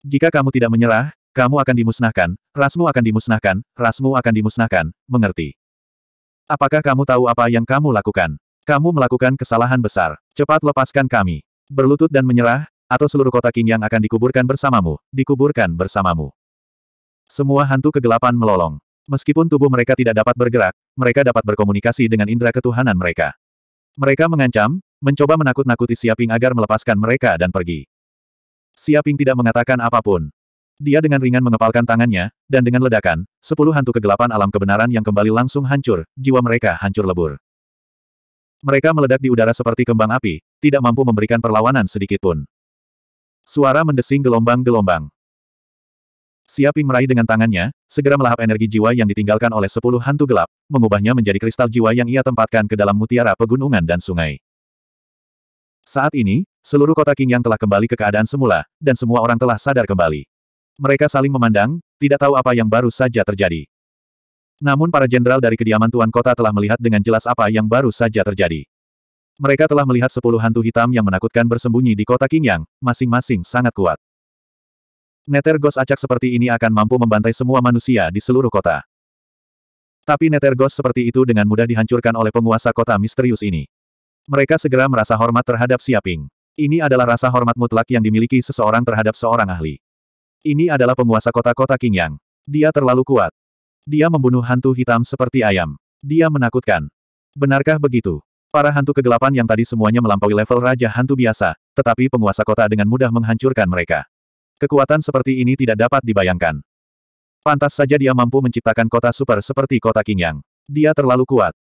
Jika kamu tidak menyerah, kamu akan dimusnahkan, rasmu akan dimusnahkan, rasmu akan dimusnahkan, mengerti. Apakah kamu tahu apa yang kamu lakukan? Kamu melakukan kesalahan besar. Cepat lepaskan kami. Berlutut dan menyerah, atau seluruh kota King yang akan dikuburkan bersamamu, dikuburkan bersamamu. Semua hantu kegelapan melolong. Meskipun tubuh mereka tidak dapat bergerak, mereka dapat berkomunikasi dengan indera ketuhanan mereka. Mereka mengancam, mencoba menakut-nakuti Siaping agar melepaskan mereka dan pergi. Siaping tidak mengatakan apapun. Dia dengan ringan mengepalkan tangannya, dan dengan ledakan, sepuluh hantu kegelapan alam kebenaran yang kembali langsung hancur, jiwa mereka hancur lebur. Mereka meledak di udara seperti kembang api, tidak mampu memberikan perlawanan sedikitpun. Suara mendesing gelombang-gelombang. Siaping meraih dengan tangannya, segera melahap energi jiwa yang ditinggalkan oleh sepuluh hantu gelap, mengubahnya menjadi kristal jiwa yang ia tempatkan ke dalam mutiara pegunungan dan sungai. Saat ini, seluruh kota King yang telah kembali ke keadaan semula, dan semua orang telah sadar kembali. Mereka saling memandang, tidak tahu apa yang baru saja terjadi. Namun para jenderal dari kediaman Tuan Kota telah melihat dengan jelas apa yang baru saja terjadi. Mereka telah melihat sepuluh hantu hitam yang menakutkan bersembunyi di kota Qingyang, masing-masing sangat kuat. Netergos acak seperti ini akan mampu membantai semua manusia di seluruh kota. Tapi netergos seperti itu dengan mudah dihancurkan oleh penguasa kota misterius ini. Mereka segera merasa hormat terhadap Siaping. Ini adalah rasa hormat mutlak yang dimiliki seseorang terhadap seorang ahli. Ini adalah penguasa kota-kota Qingyang. Dia terlalu kuat. Dia membunuh hantu hitam seperti ayam. Dia menakutkan. Benarkah begitu? Para hantu kegelapan yang tadi semuanya melampaui level Raja Hantu biasa, tetapi penguasa kota dengan mudah menghancurkan mereka. Kekuatan seperti ini tidak dapat dibayangkan. Pantas saja dia mampu menciptakan kota super seperti kota Qingyang. Dia terlalu kuat.